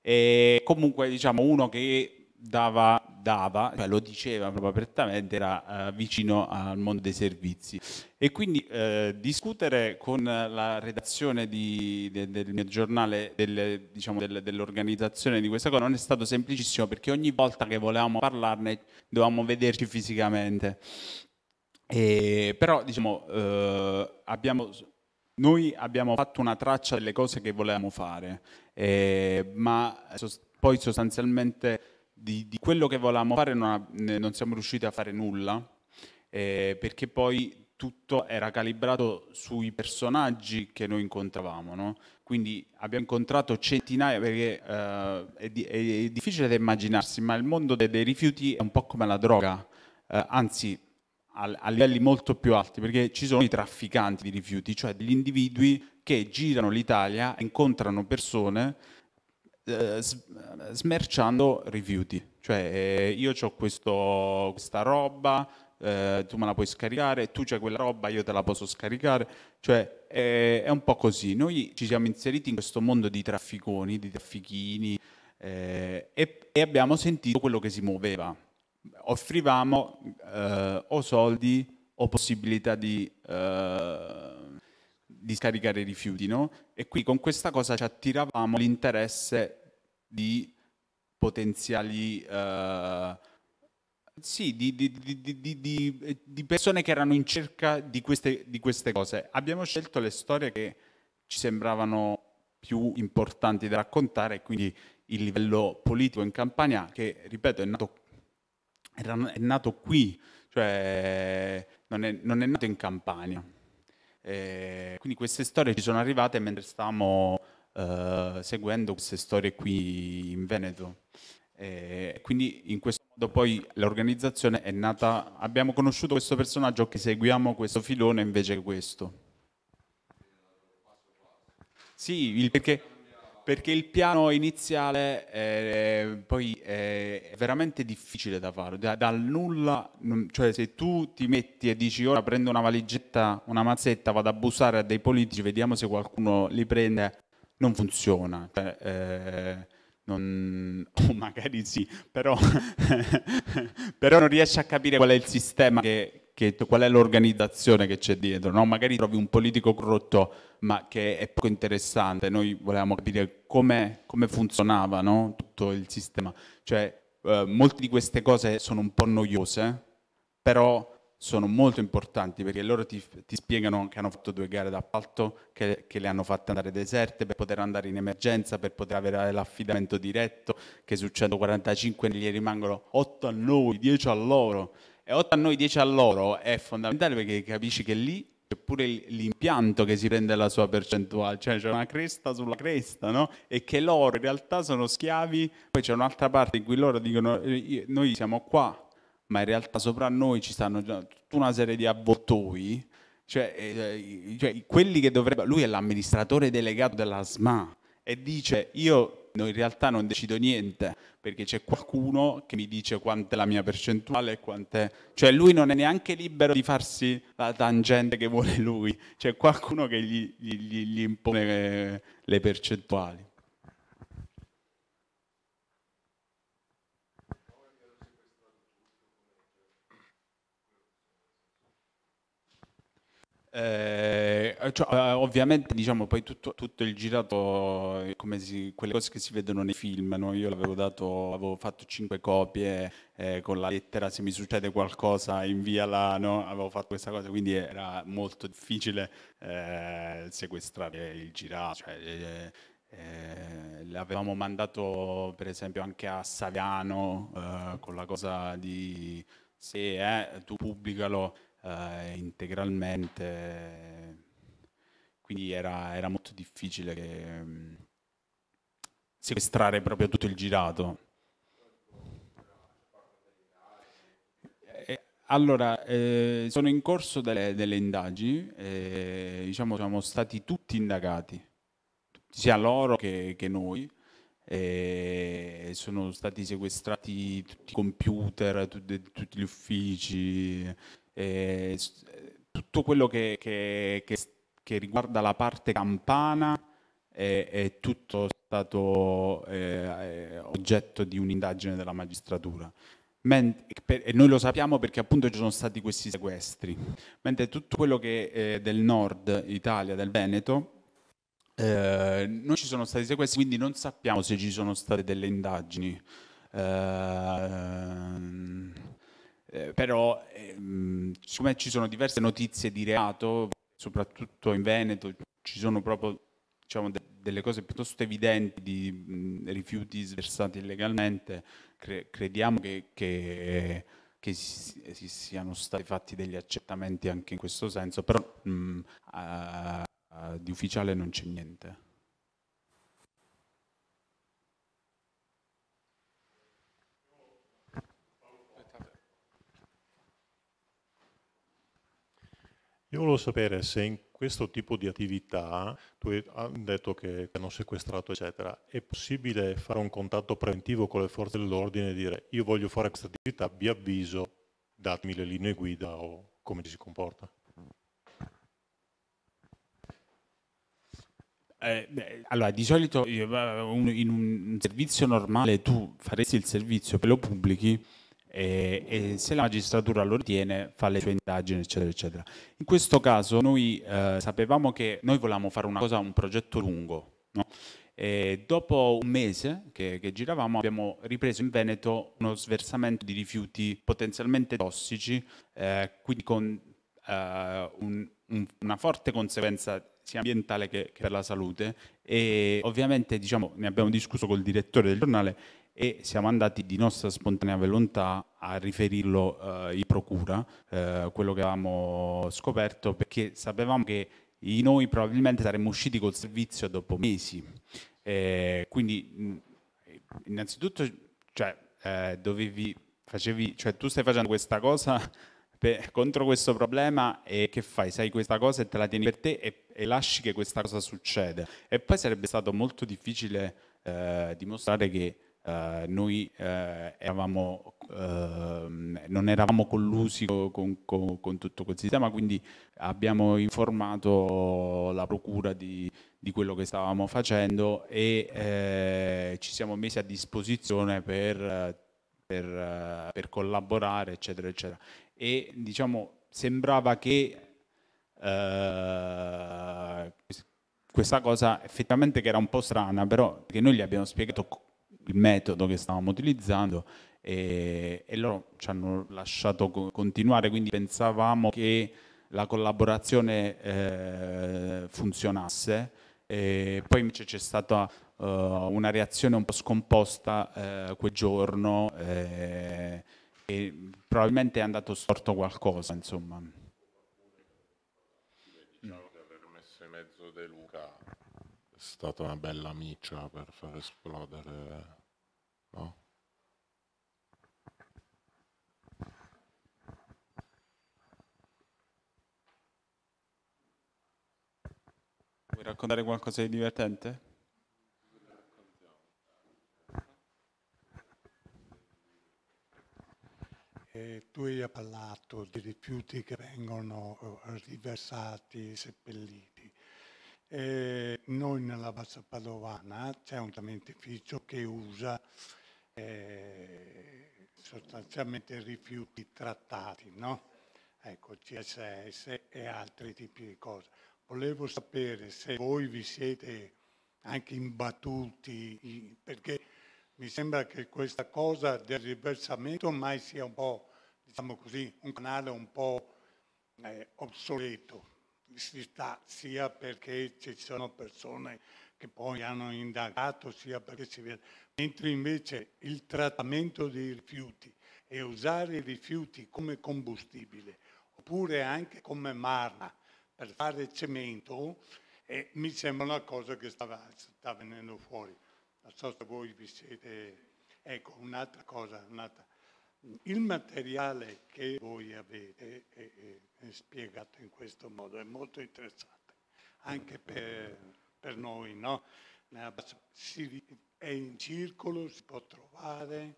E comunque diciamo uno che dava dava, lo diceva proprio apertamente, era eh, vicino al mondo dei servizi. E quindi eh, discutere con la redazione di, de, del mio giornale, del, diciamo, del, dell'organizzazione di questa cosa, non è stato semplicissimo perché ogni volta che volevamo parlarne dovevamo vederci fisicamente. E, però diciamo, eh, abbiamo noi abbiamo fatto una traccia delle cose che volevamo fare, eh, ma poi sostanzialmente di, di quello che volevamo fare non, ha, non, siamo riusciti a fare nulla, eh, perché poi tutto era calibrato sui personaggi che noi incontravamo, no? quindi abbiamo incontrato centinaia, perché eh, è, di, è, difficile da immaginarsi, ma il mondo dei, dei rifiuti è un po' come la droga, eh, anzi a, a livelli molto più alti, perché ci sono i trafficanti di rifiuti, cioè degli individui che girano l'Italia e incontrano persone eh, eh, smerciando rifiuti. Cioè eh, io ho questa roba, eh, tu me la puoi scaricare, tu c'hai quella roba, io te la posso scaricare. Cioè è, è, un po' così. Noi ci siamo inseriti in questo mondo di trafficoni, di traffichini eh, e, e, abbiamo sentito quello che si muoveva. Offrivamo o soldi o possibilità di di scaricare rifiuti, no? E qui con questa cosa ci attiravamo l'interesse di potenziali... Eh, sì, di, di, di, di, persone che erano in cerca di queste, di queste cose. Abbiamo scelto le storie che ci sembravano più importanti da raccontare, quindi il livello politico in Campania, che ripeto è nato, è nato qui, cioè non è, non è, nato in Campania. E eh, quindi queste storie ci sono arrivate mentre stavamo eh, seguendo queste storie qui in Veneto. E quindi in questo modo poi l'organizzazione è nata, abbiamo conosciuto questo personaggio che seguiamo questo filone invece che questo. Sì, il perché perché il piano iniziale è, poi è veramente difficile da fare, dal da nulla, cioè se tu ti metti e dici ora prendo una valigetta, una mazzetta, vado a abusare a dei politici, vediamo se qualcuno li prende, non funziona. Cioè, eh, non... o oh, magari sì, però, però non riesce a capire qual è il sistema, che, che, qual è l'organizzazione che c'è dietro. No? Magari trovi un politico corrotto, ma che è poco interessante. Noi volevamo capire come, come funzionava no? tutto il sistema. Cioè, eh, molte di queste cose sono un po' noiose, però sono molto importanti perché loro ti, ti, spiegano che hanno fatto due gare d'appalto, che, che le hanno fatte andare deserte per poter andare in emergenza, per poter avere l'affidamento diretto, che su 145 gli rimangono 8 a noi, 10 a loro. E 8 a noi, 10 a loro è fondamentale perché capisci che lì c'è pure l'impianto che si prende la sua percentuale, cioè c'è una cresta sulla cresta, no? E che loro in realtà sono schiavi, poi c'è un'altra parte in cui loro dicono eh, noi siamo qua ma in realtà sopra noi ci stanno tutta una serie di avvottoi, cioè, eh, cioè quelli che dovrebbero... Lui è l'amministratore delegato della SMA e dice io No, in realtà non decido niente perché c'è qualcuno che mi dice quant'è la mia percentuale, quant'è... cioè lui non è neanche libero di farsi la tangente che vuole lui, c'è qualcuno che gli, gli, gli impone le percentuali. Eh, cioè, eh, ovviamente diciamo poi tutto, tutto il girato eh, come si, quelle cose che si vedono nei film no? io l'avevo dato avevo fatto cinque copie eh, con la lettera se mi succede qualcosa inviala no? avevo fatto questa cosa quindi era molto difficile eh, sequestrare il girato cioè, eh, eh l'avevamo mandato per esempio anche a Saviano con la cosa di se tu pubblicalo eh, integralmente, quindi era, era molto difficile che, mh, mm, sequestrare proprio tutto il girato. Eh, allora, eh, sono in corso delle, delle indagini, eh, diciamo siamo stati tutti indagati, sia loro che, che noi, eh, sono stati sequestrati tutti i computer, tutti, tutti gli uffici, eh, eh, tutto quello che, che, che, che, riguarda la parte campana è, è tutto stato eh, eh oggetto di un'indagine della magistratura. Ment per, e noi lo sappiamo perché appunto ci sono stati questi sequestri, mentre tutto quello che è eh, del nord Italia, del Veneto, eh, non ci sono stati sequestri, quindi non sappiamo se ci sono state delle indagini. Eh, eh, però ehm, siccome ci sono diverse notizie di reato, soprattutto in Veneto ci sono proprio diciamo, de- delle cose piuttosto evidenti di mh, rifiuti sversati illegalmente, Cre- crediamo che, che, che si, si, siano stati fatti degli accertamenti anche in questo senso, però mh, a, a, di ufficiale non c'è niente. Io volevo sapere se in questo tipo di attività, tu hai detto che hanno sequestrato eccetera, è possibile fare un contatto preventivo con le forze dell'ordine e dire io voglio fare questa attività, vi avviso, datemi le linee guida o come ci si comporta? Eh, allora, di solito eh, in un servizio normale tu faresti il servizio e lo pubblichi e, e, se la magistratura lo ritiene fa le sue indagini eccetera eccetera in questo caso noi eh, sapevamo che noi volevamo fare una cosa un progetto lungo no? e dopo un mese che, che, giravamo abbiamo ripreso in Veneto uno sversamento di rifiuti potenzialmente tossici eh, quindi con eh, un, un, una forte conseguenza sia ambientale che, che per la salute e ovviamente diciamo ne abbiamo discusso col direttore del giornale e siamo andati di nostra spontanea volontà a riferirlo eh, in procura, eh, quello che avevamo scoperto, perché sapevamo che noi probabilmente saremmo usciti col servizio dopo mesi. Eh, quindi, innanzitutto, cioè, eh, dovevi, facevi, cioè, tu stai facendo questa cosa per, contro questo problema e che fai? Sai questa cosa e te la tieni per te e, e lasci che questa cosa succeda. E poi sarebbe stato molto difficile eh, dimostrare che Uh, noi uh, eravamo, uh, non eravamo collusi con, con, con, tutto quel sistema, quindi abbiamo informato la procura di, di quello che stavamo facendo e eh, ci siamo messi a disposizione per, per, per collaborare, eccetera, eccetera. E diciamo, sembrava che questa cosa effettivamente che era un po' strana, però che noi gli abbiamo spiegato il metodo che stavamo utilizzando e, e loro ci hanno lasciato continuare, quindi pensavamo che la collaborazione eh, funzionasse. E poi invece c'è stata uh, una reazione un po' scomposta eh, quel giorno eh, e probabilmente è andato storto qualcosa, insomma. stata una bella miccia per far esplodere, no? Vuoi raccontare qualcosa di divertente? Eh, tu hai parlato di rifiuti che vengono eh, riversati, seppelliti eh, noi nella Bassa Padovana c'è un tamentificio che usa eh, sostanzialmente rifiuti trattati, no? Ecco, CSS e altri tipi di cose. Volevo sapere se voi vi siete anche imbattuti, perché mi sembra che questa cosa del riversamento ormai sia un po', diciamo così, un canale un po' eh, obsoleto, si sta sia perché ci sono persone che poi hanno indagato, sia perché si vede. Mentre invece il trattamento dei rifiuti e usare i rifiuti come combustibile oppure anche come marna per fare cemento, eh, mi sembra una cosa che stava, sta venendo fuori. Non so se voi vi siete... Ecco, un'altra cosa, un'altra. Il materiale che voi avete è, è, è spiegato in questo modo, è molto interessante, anche per, per noi, no? Si, è in circolo, si può trovare,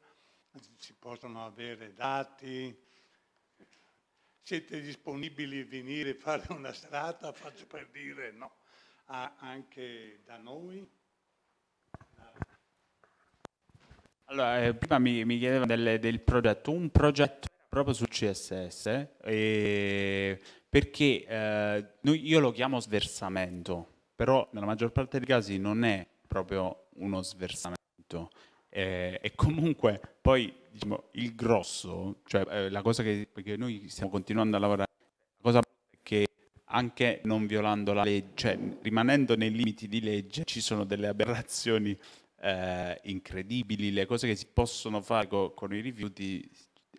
si possono avere dati, siete disponibili a venire a fare una serata, faccio per dire no, ah, anche da noi. Allora, eh, prima mi, mi chiedeva del, del, progetto, un progetto proprio su CSS, eh, perché eh, noi, io lo chiamo sversamento, però nella maggior parte dei casi non è proprio uno sversamento. Eh, e comunque poi diciamo, il grosso, cioè eh, la cosa che perché noi stiamo continuando a lavorare, la cosa che anche non violando la legge, cioè rimanendo nei limiti di legge, ci sono delle aberrazioni eh, incredibili, le cose che si possono fare co con i rifiuti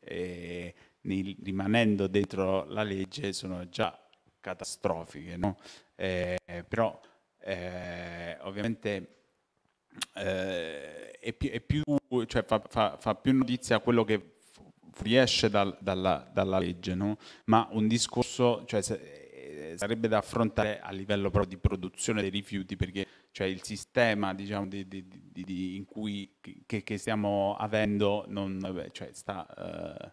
eh, rimanendo dentro la legge sono già catastrofiche, no? eh, però eh, ovviamente eh, è più, è più, cioè fa, fa, fa più notizia a quello che fuoriesce dal, dalla, dalla, legge, no? ma un discorso cioè, eh, sarebbe da affrontare a livello proprio di produzione dei rifiuti, perché cioè il sistema diciamo, di, di, di, in cui che, che stiamo avendo non, cioè sta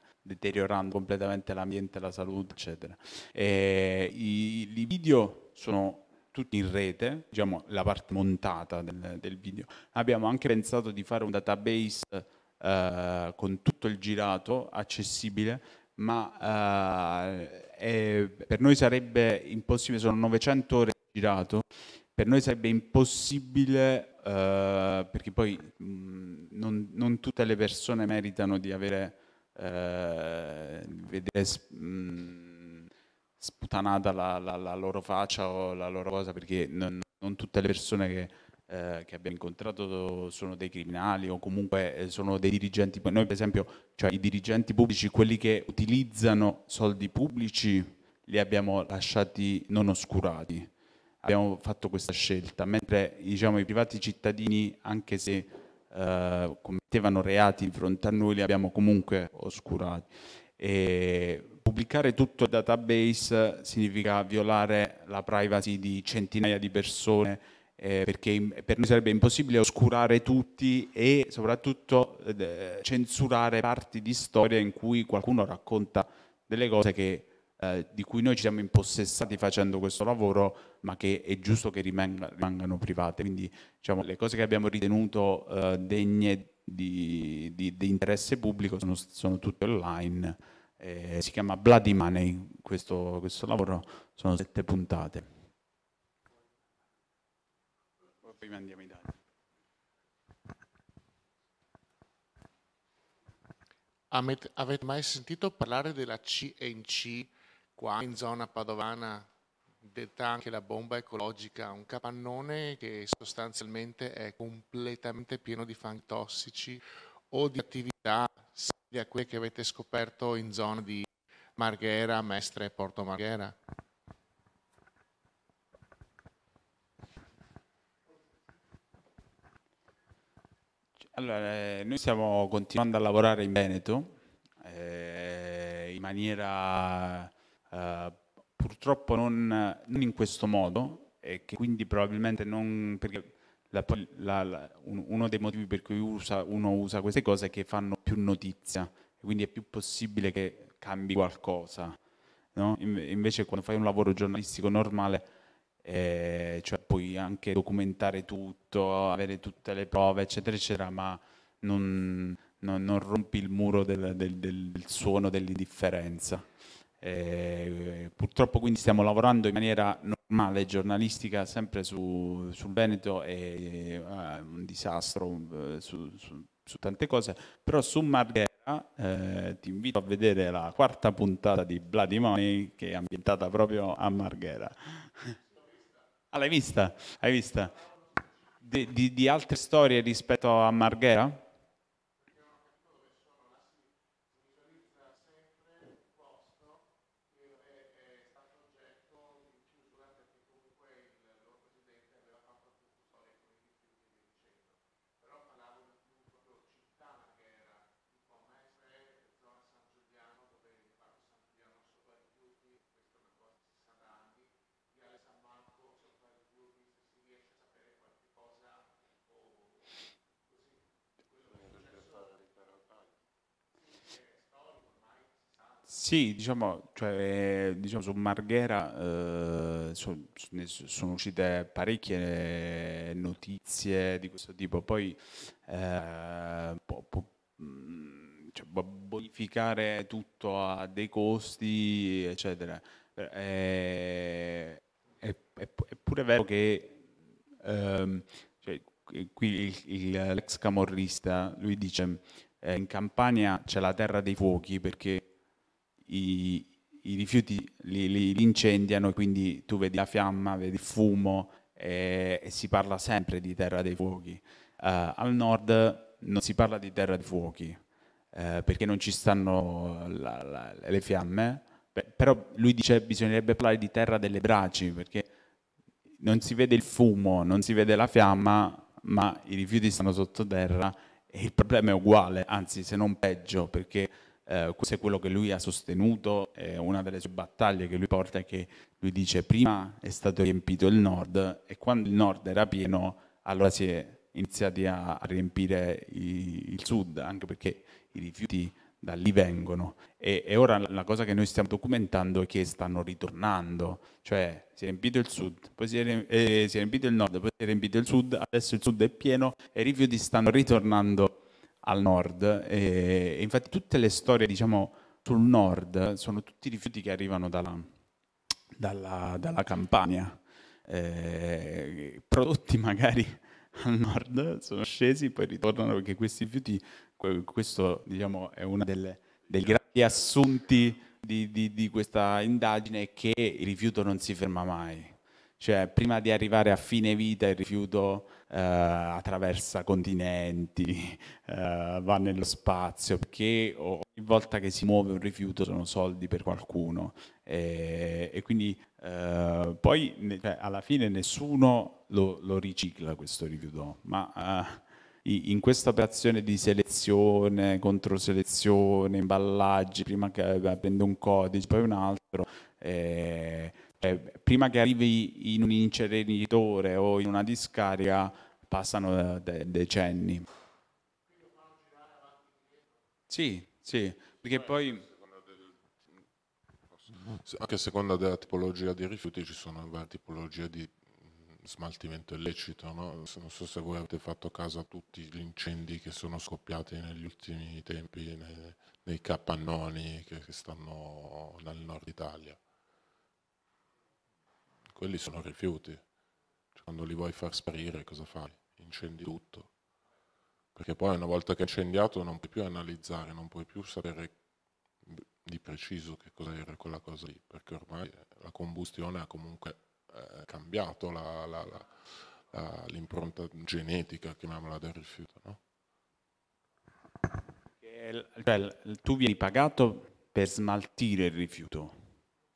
uh, deteriorando completamente l'ambiente, la salute, eccetera. E, i, I video sono tutti in rete, diciamo la parte montata del, del video. Abbiamo anche pensato di fare un database uh, con tutto il girato accessibile, ma uh, è, per noi sarebbe impossibile, sono 900 ore girato per noi sarebbe impossibile, eh, perché poi mh, non, non, tutte le persone meritano di avere, eh, vedere mh, sputanata la, la, la, loro faccia o la loro cosa, perché non, non tutte le persone che, eh, che, abbiamo incontrato sono dei criminali o comunque eh, sono dei dirigenti. Noi per esempio, cioè, i dirigenti pubblici, quelli che utilizzano soldi pubblici, li abbiamo lasciati non oscurati abbiamo fatto questa scelta, mentre diciamo, i privati cittadini, anche se eh, commettevano reati di fronte a noi, li abbiamo comunque oscurati. E pubblicare tutto il database significa violare la privacy di centinaia di persone eh, perché per noi sarebbe impossibile oscurare tutti e soprattutto eh, censurare parti di storia in cui qualcuno racconta delle cose che eh, di cui noi ci siamo impossessati facendo questo lavoro, ma che è giusto che rimanga, rimangano private. Quindi diciamo, le cose che abbiamo ritenuto eh, degne di, di, di, interesse pubblico sono, sono tutte online. Eh, si chiama Bloody Money questo, questo lavoro, sono sette puntate. Prima andiamo in Italia. Avete mai sentito parlare della CNC qua in zona padovana detta anche la bomba ecologica, un capannone che sostanzialmente è completamente pieno di fanghi tossici o di attività simili a quelle che avete scoperto in zona di Marghera, Mestre e Porto Marghera? Allora, eh, noi stiamo continuando a lavorare in Veneto eh, in maniera eh, purtroppo non, non, in questo modo e che quindi probabilmente non... perché la, la, la, uno dei motivi per cui usa, uno usa queste cose è che fanno più notizia, quindi è più possibile che cambi qualcosa. No? invece quando fai un lavoro giornalistico normale, eh, cioè puoi anche documentare tutto, avere tutte le prove, eccetera, eccetera, ma non, non, non rompi il muro del, del, del suono dell'indifferenza. Eh, purtroppo quindi stiamo lavorando in maniera normale, giornalistica, sempre su, sul Veneto è uh, eh, un disastro eh, su, su, su, tante cose, però su Marghera eh, ti invito a vedere la quarta puntata di Bloody Money che è ambientata proprio a Marghera. ah, l'hai vista? Hai vista? Di, di, di altre storie rispetto a Marghera? Sì, diciamo, cioè, diciamo, su Marghera eh, sono, sono uscite parecchie notizie di questo tipo, poi eh, po, po, mm, cioè, bonificare tutto a dei costi, eccetera. Eh, è, è, è, pure vero che ehm, cioè, qui l'ex camorrista lui dice eh, in Campania c'è la terra dei fuochi perché i, i rifiuti li, li, li, incendiano e quindi tu vedi la fiamma, vedi il fumo e, e si parla sempre di terra dei fuochi. Uh, al nord non si parla di terra dei fuochi uh, perché non ci stanno la, la, le fiamme, Beh, però lui dice che bisognerebbe parlare di terra delle braci perché non si vede il fumo, non si vede la fiamma, ma i rifiuti stanno sottoterra e il problema è uguale, anzi se non peggio perché eh, questo è quello che lui ha sostenuto, eh, una delle sue battaglie che lui porta è che lui dice prima è stato riempito il nord e quando il nord era pieno allora si è iniziati a, a riempire i, il sud, anche perché i rifiuti da lì vengono e, e, ora la cosa che noi stiamo documentando è che stanno ritornando, cioè si è riempito il sud, poi si è, eh, si è riempito il nord, poi si è riempito il sud, adesso il sud è pieno e i rifiuti stanno ritornando al nord e, e infatti tutte le storie diciamo sul nord sono tutti rifiuti che arrivano dalla, dalla, dalla Campania, eh, prodotti magari al nord, sono scesi, poi ritornano perché questi rifiuti, questo diciamo è uno dei grandi assunti di, di, di questa indagine, che il rifiuto non si ferma mai, cioè prima di arrivare a fine vita il rifiuto eh, attraversa continenti, eh, va nello spazio, perché ogni volta che si muove un rifiuto sono soldi per qualcuno e, e quindi eh, poi ne, cioè, alla fine nessuno lo, lo, ricicla questo rifiuto, ma eh, in questa operazione di selezione, controselezione, imballaggi, prima che eh, prende un codice, poi un altro, eh, eh, prima che arrivi in un inceneritore o in una discarica passano eh, de decenni. Sì, sì, perché poi... Anche a seconda della tipologia di rifiuti ci sono varie tipologie di smaltimento illecito, no? non so se voi avete fatto caso a tutti gli incendi che sono scoppiati negli ultimi tempi nei, nei capannoni che, che stanno nel nord Italia quelli sono rifiuti. Cioè, quando li vuoi far sparire cosa fai? Incendi tutto. Perché poi una volta che è incendiato non puoi più analizzare, non puoi più sapere di preciso che cosa era quella cosa lì, perché ormai la combustione ha comunque eh, cambiato la, la, la l'impronta genetica, chiamiamola, del rifiuto. No? Cioè, tu vieni pagato per smaltire il rifiuto,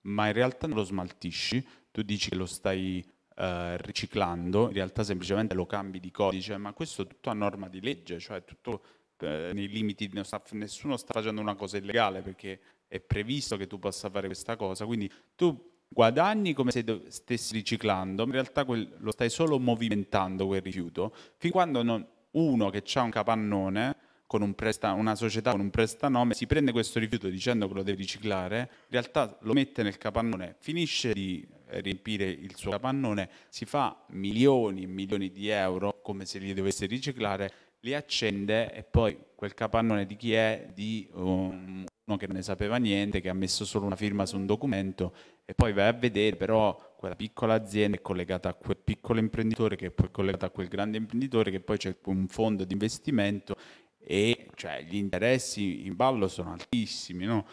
ma in realtà non lo smaltisci tu dici che lo stai eh, riciclando, in realtà semplicemente lo cambi di codice, ma questo è tutto a norma di legge, cioè tutto eh, nei limiti, nessuno sta facendo una cosa illegale perché è previsto che tu possa fare questa cosa, quindi tu guadagni come se stessi riciclando, ma in realtà quel, lo stai solo movimentando quel rifiuto, fin quando non, uno che ha un capannone con un presta, una società con un prestanome si prende questo rifiuto dicendo che lo deve riciclare, in realtà lo mette nel capannone, finisce di eh, riempire il suo capannone, si fa milioni e milioni di euro come se li dovesse riciclare, li accende e poi quel capannone di chi è? Di um, uno che non ne sapeva niente, che ha messo solo una firma su un documento e poi vai a vedere però quella piccola azienda è collegata a quel piccolo imprenditore che è poi collegata a quel grande imprenditore che poi c'è un fondo di investimento e cioè, gli interessi in ballo sono altissimi. No?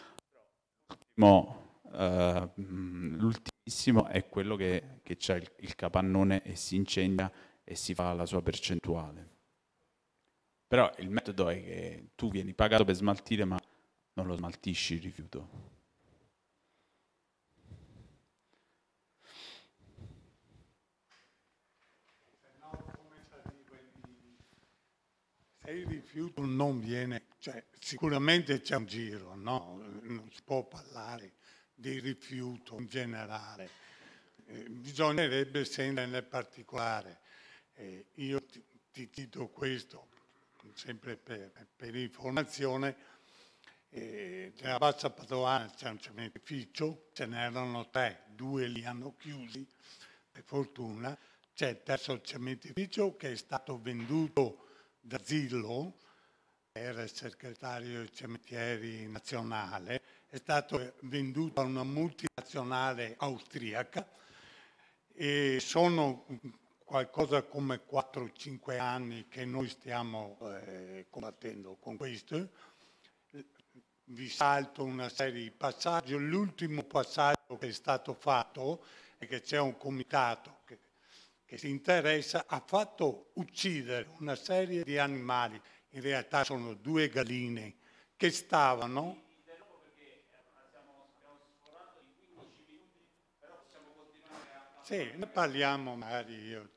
L'ultimo, eh, mm, benissimo è quello che, che ha il, il capannone e si incendia e si fa la sua percentuale. Però il metodo è che tu vieni pagato per smaltire ma non lo smaltisci il rifiuto. Se il rifiuto non viene, cioè, sicuramente c'è un giro, no? non si può parlare di rifiuto in generale. Eh, bisognerebbe sempre nel particolare. Eh, io ti, ti, dico questo, sempre per, per informazione, eh, nella Bassa Padovana c'è un cementificio, ce n'erano tre, due li hanno chiusi, per fortuna. C'è il terzo cementificio che è stato venduto da Zillo, era il segretario del cementieri nazionale, è stato venduto a una multinazionale austriaca e sono qualcosa come 4-5 anni che noi stiamo eh, combattendo con questo. Vi salto una serie di passaggi. L'ultimo passaggio che è stato fatto è che c'è un comitato che, che si interessa, ha fatto uccidere una serie di animali, in realtà sono due galline, che stavano Sì, ne parliamo magari io.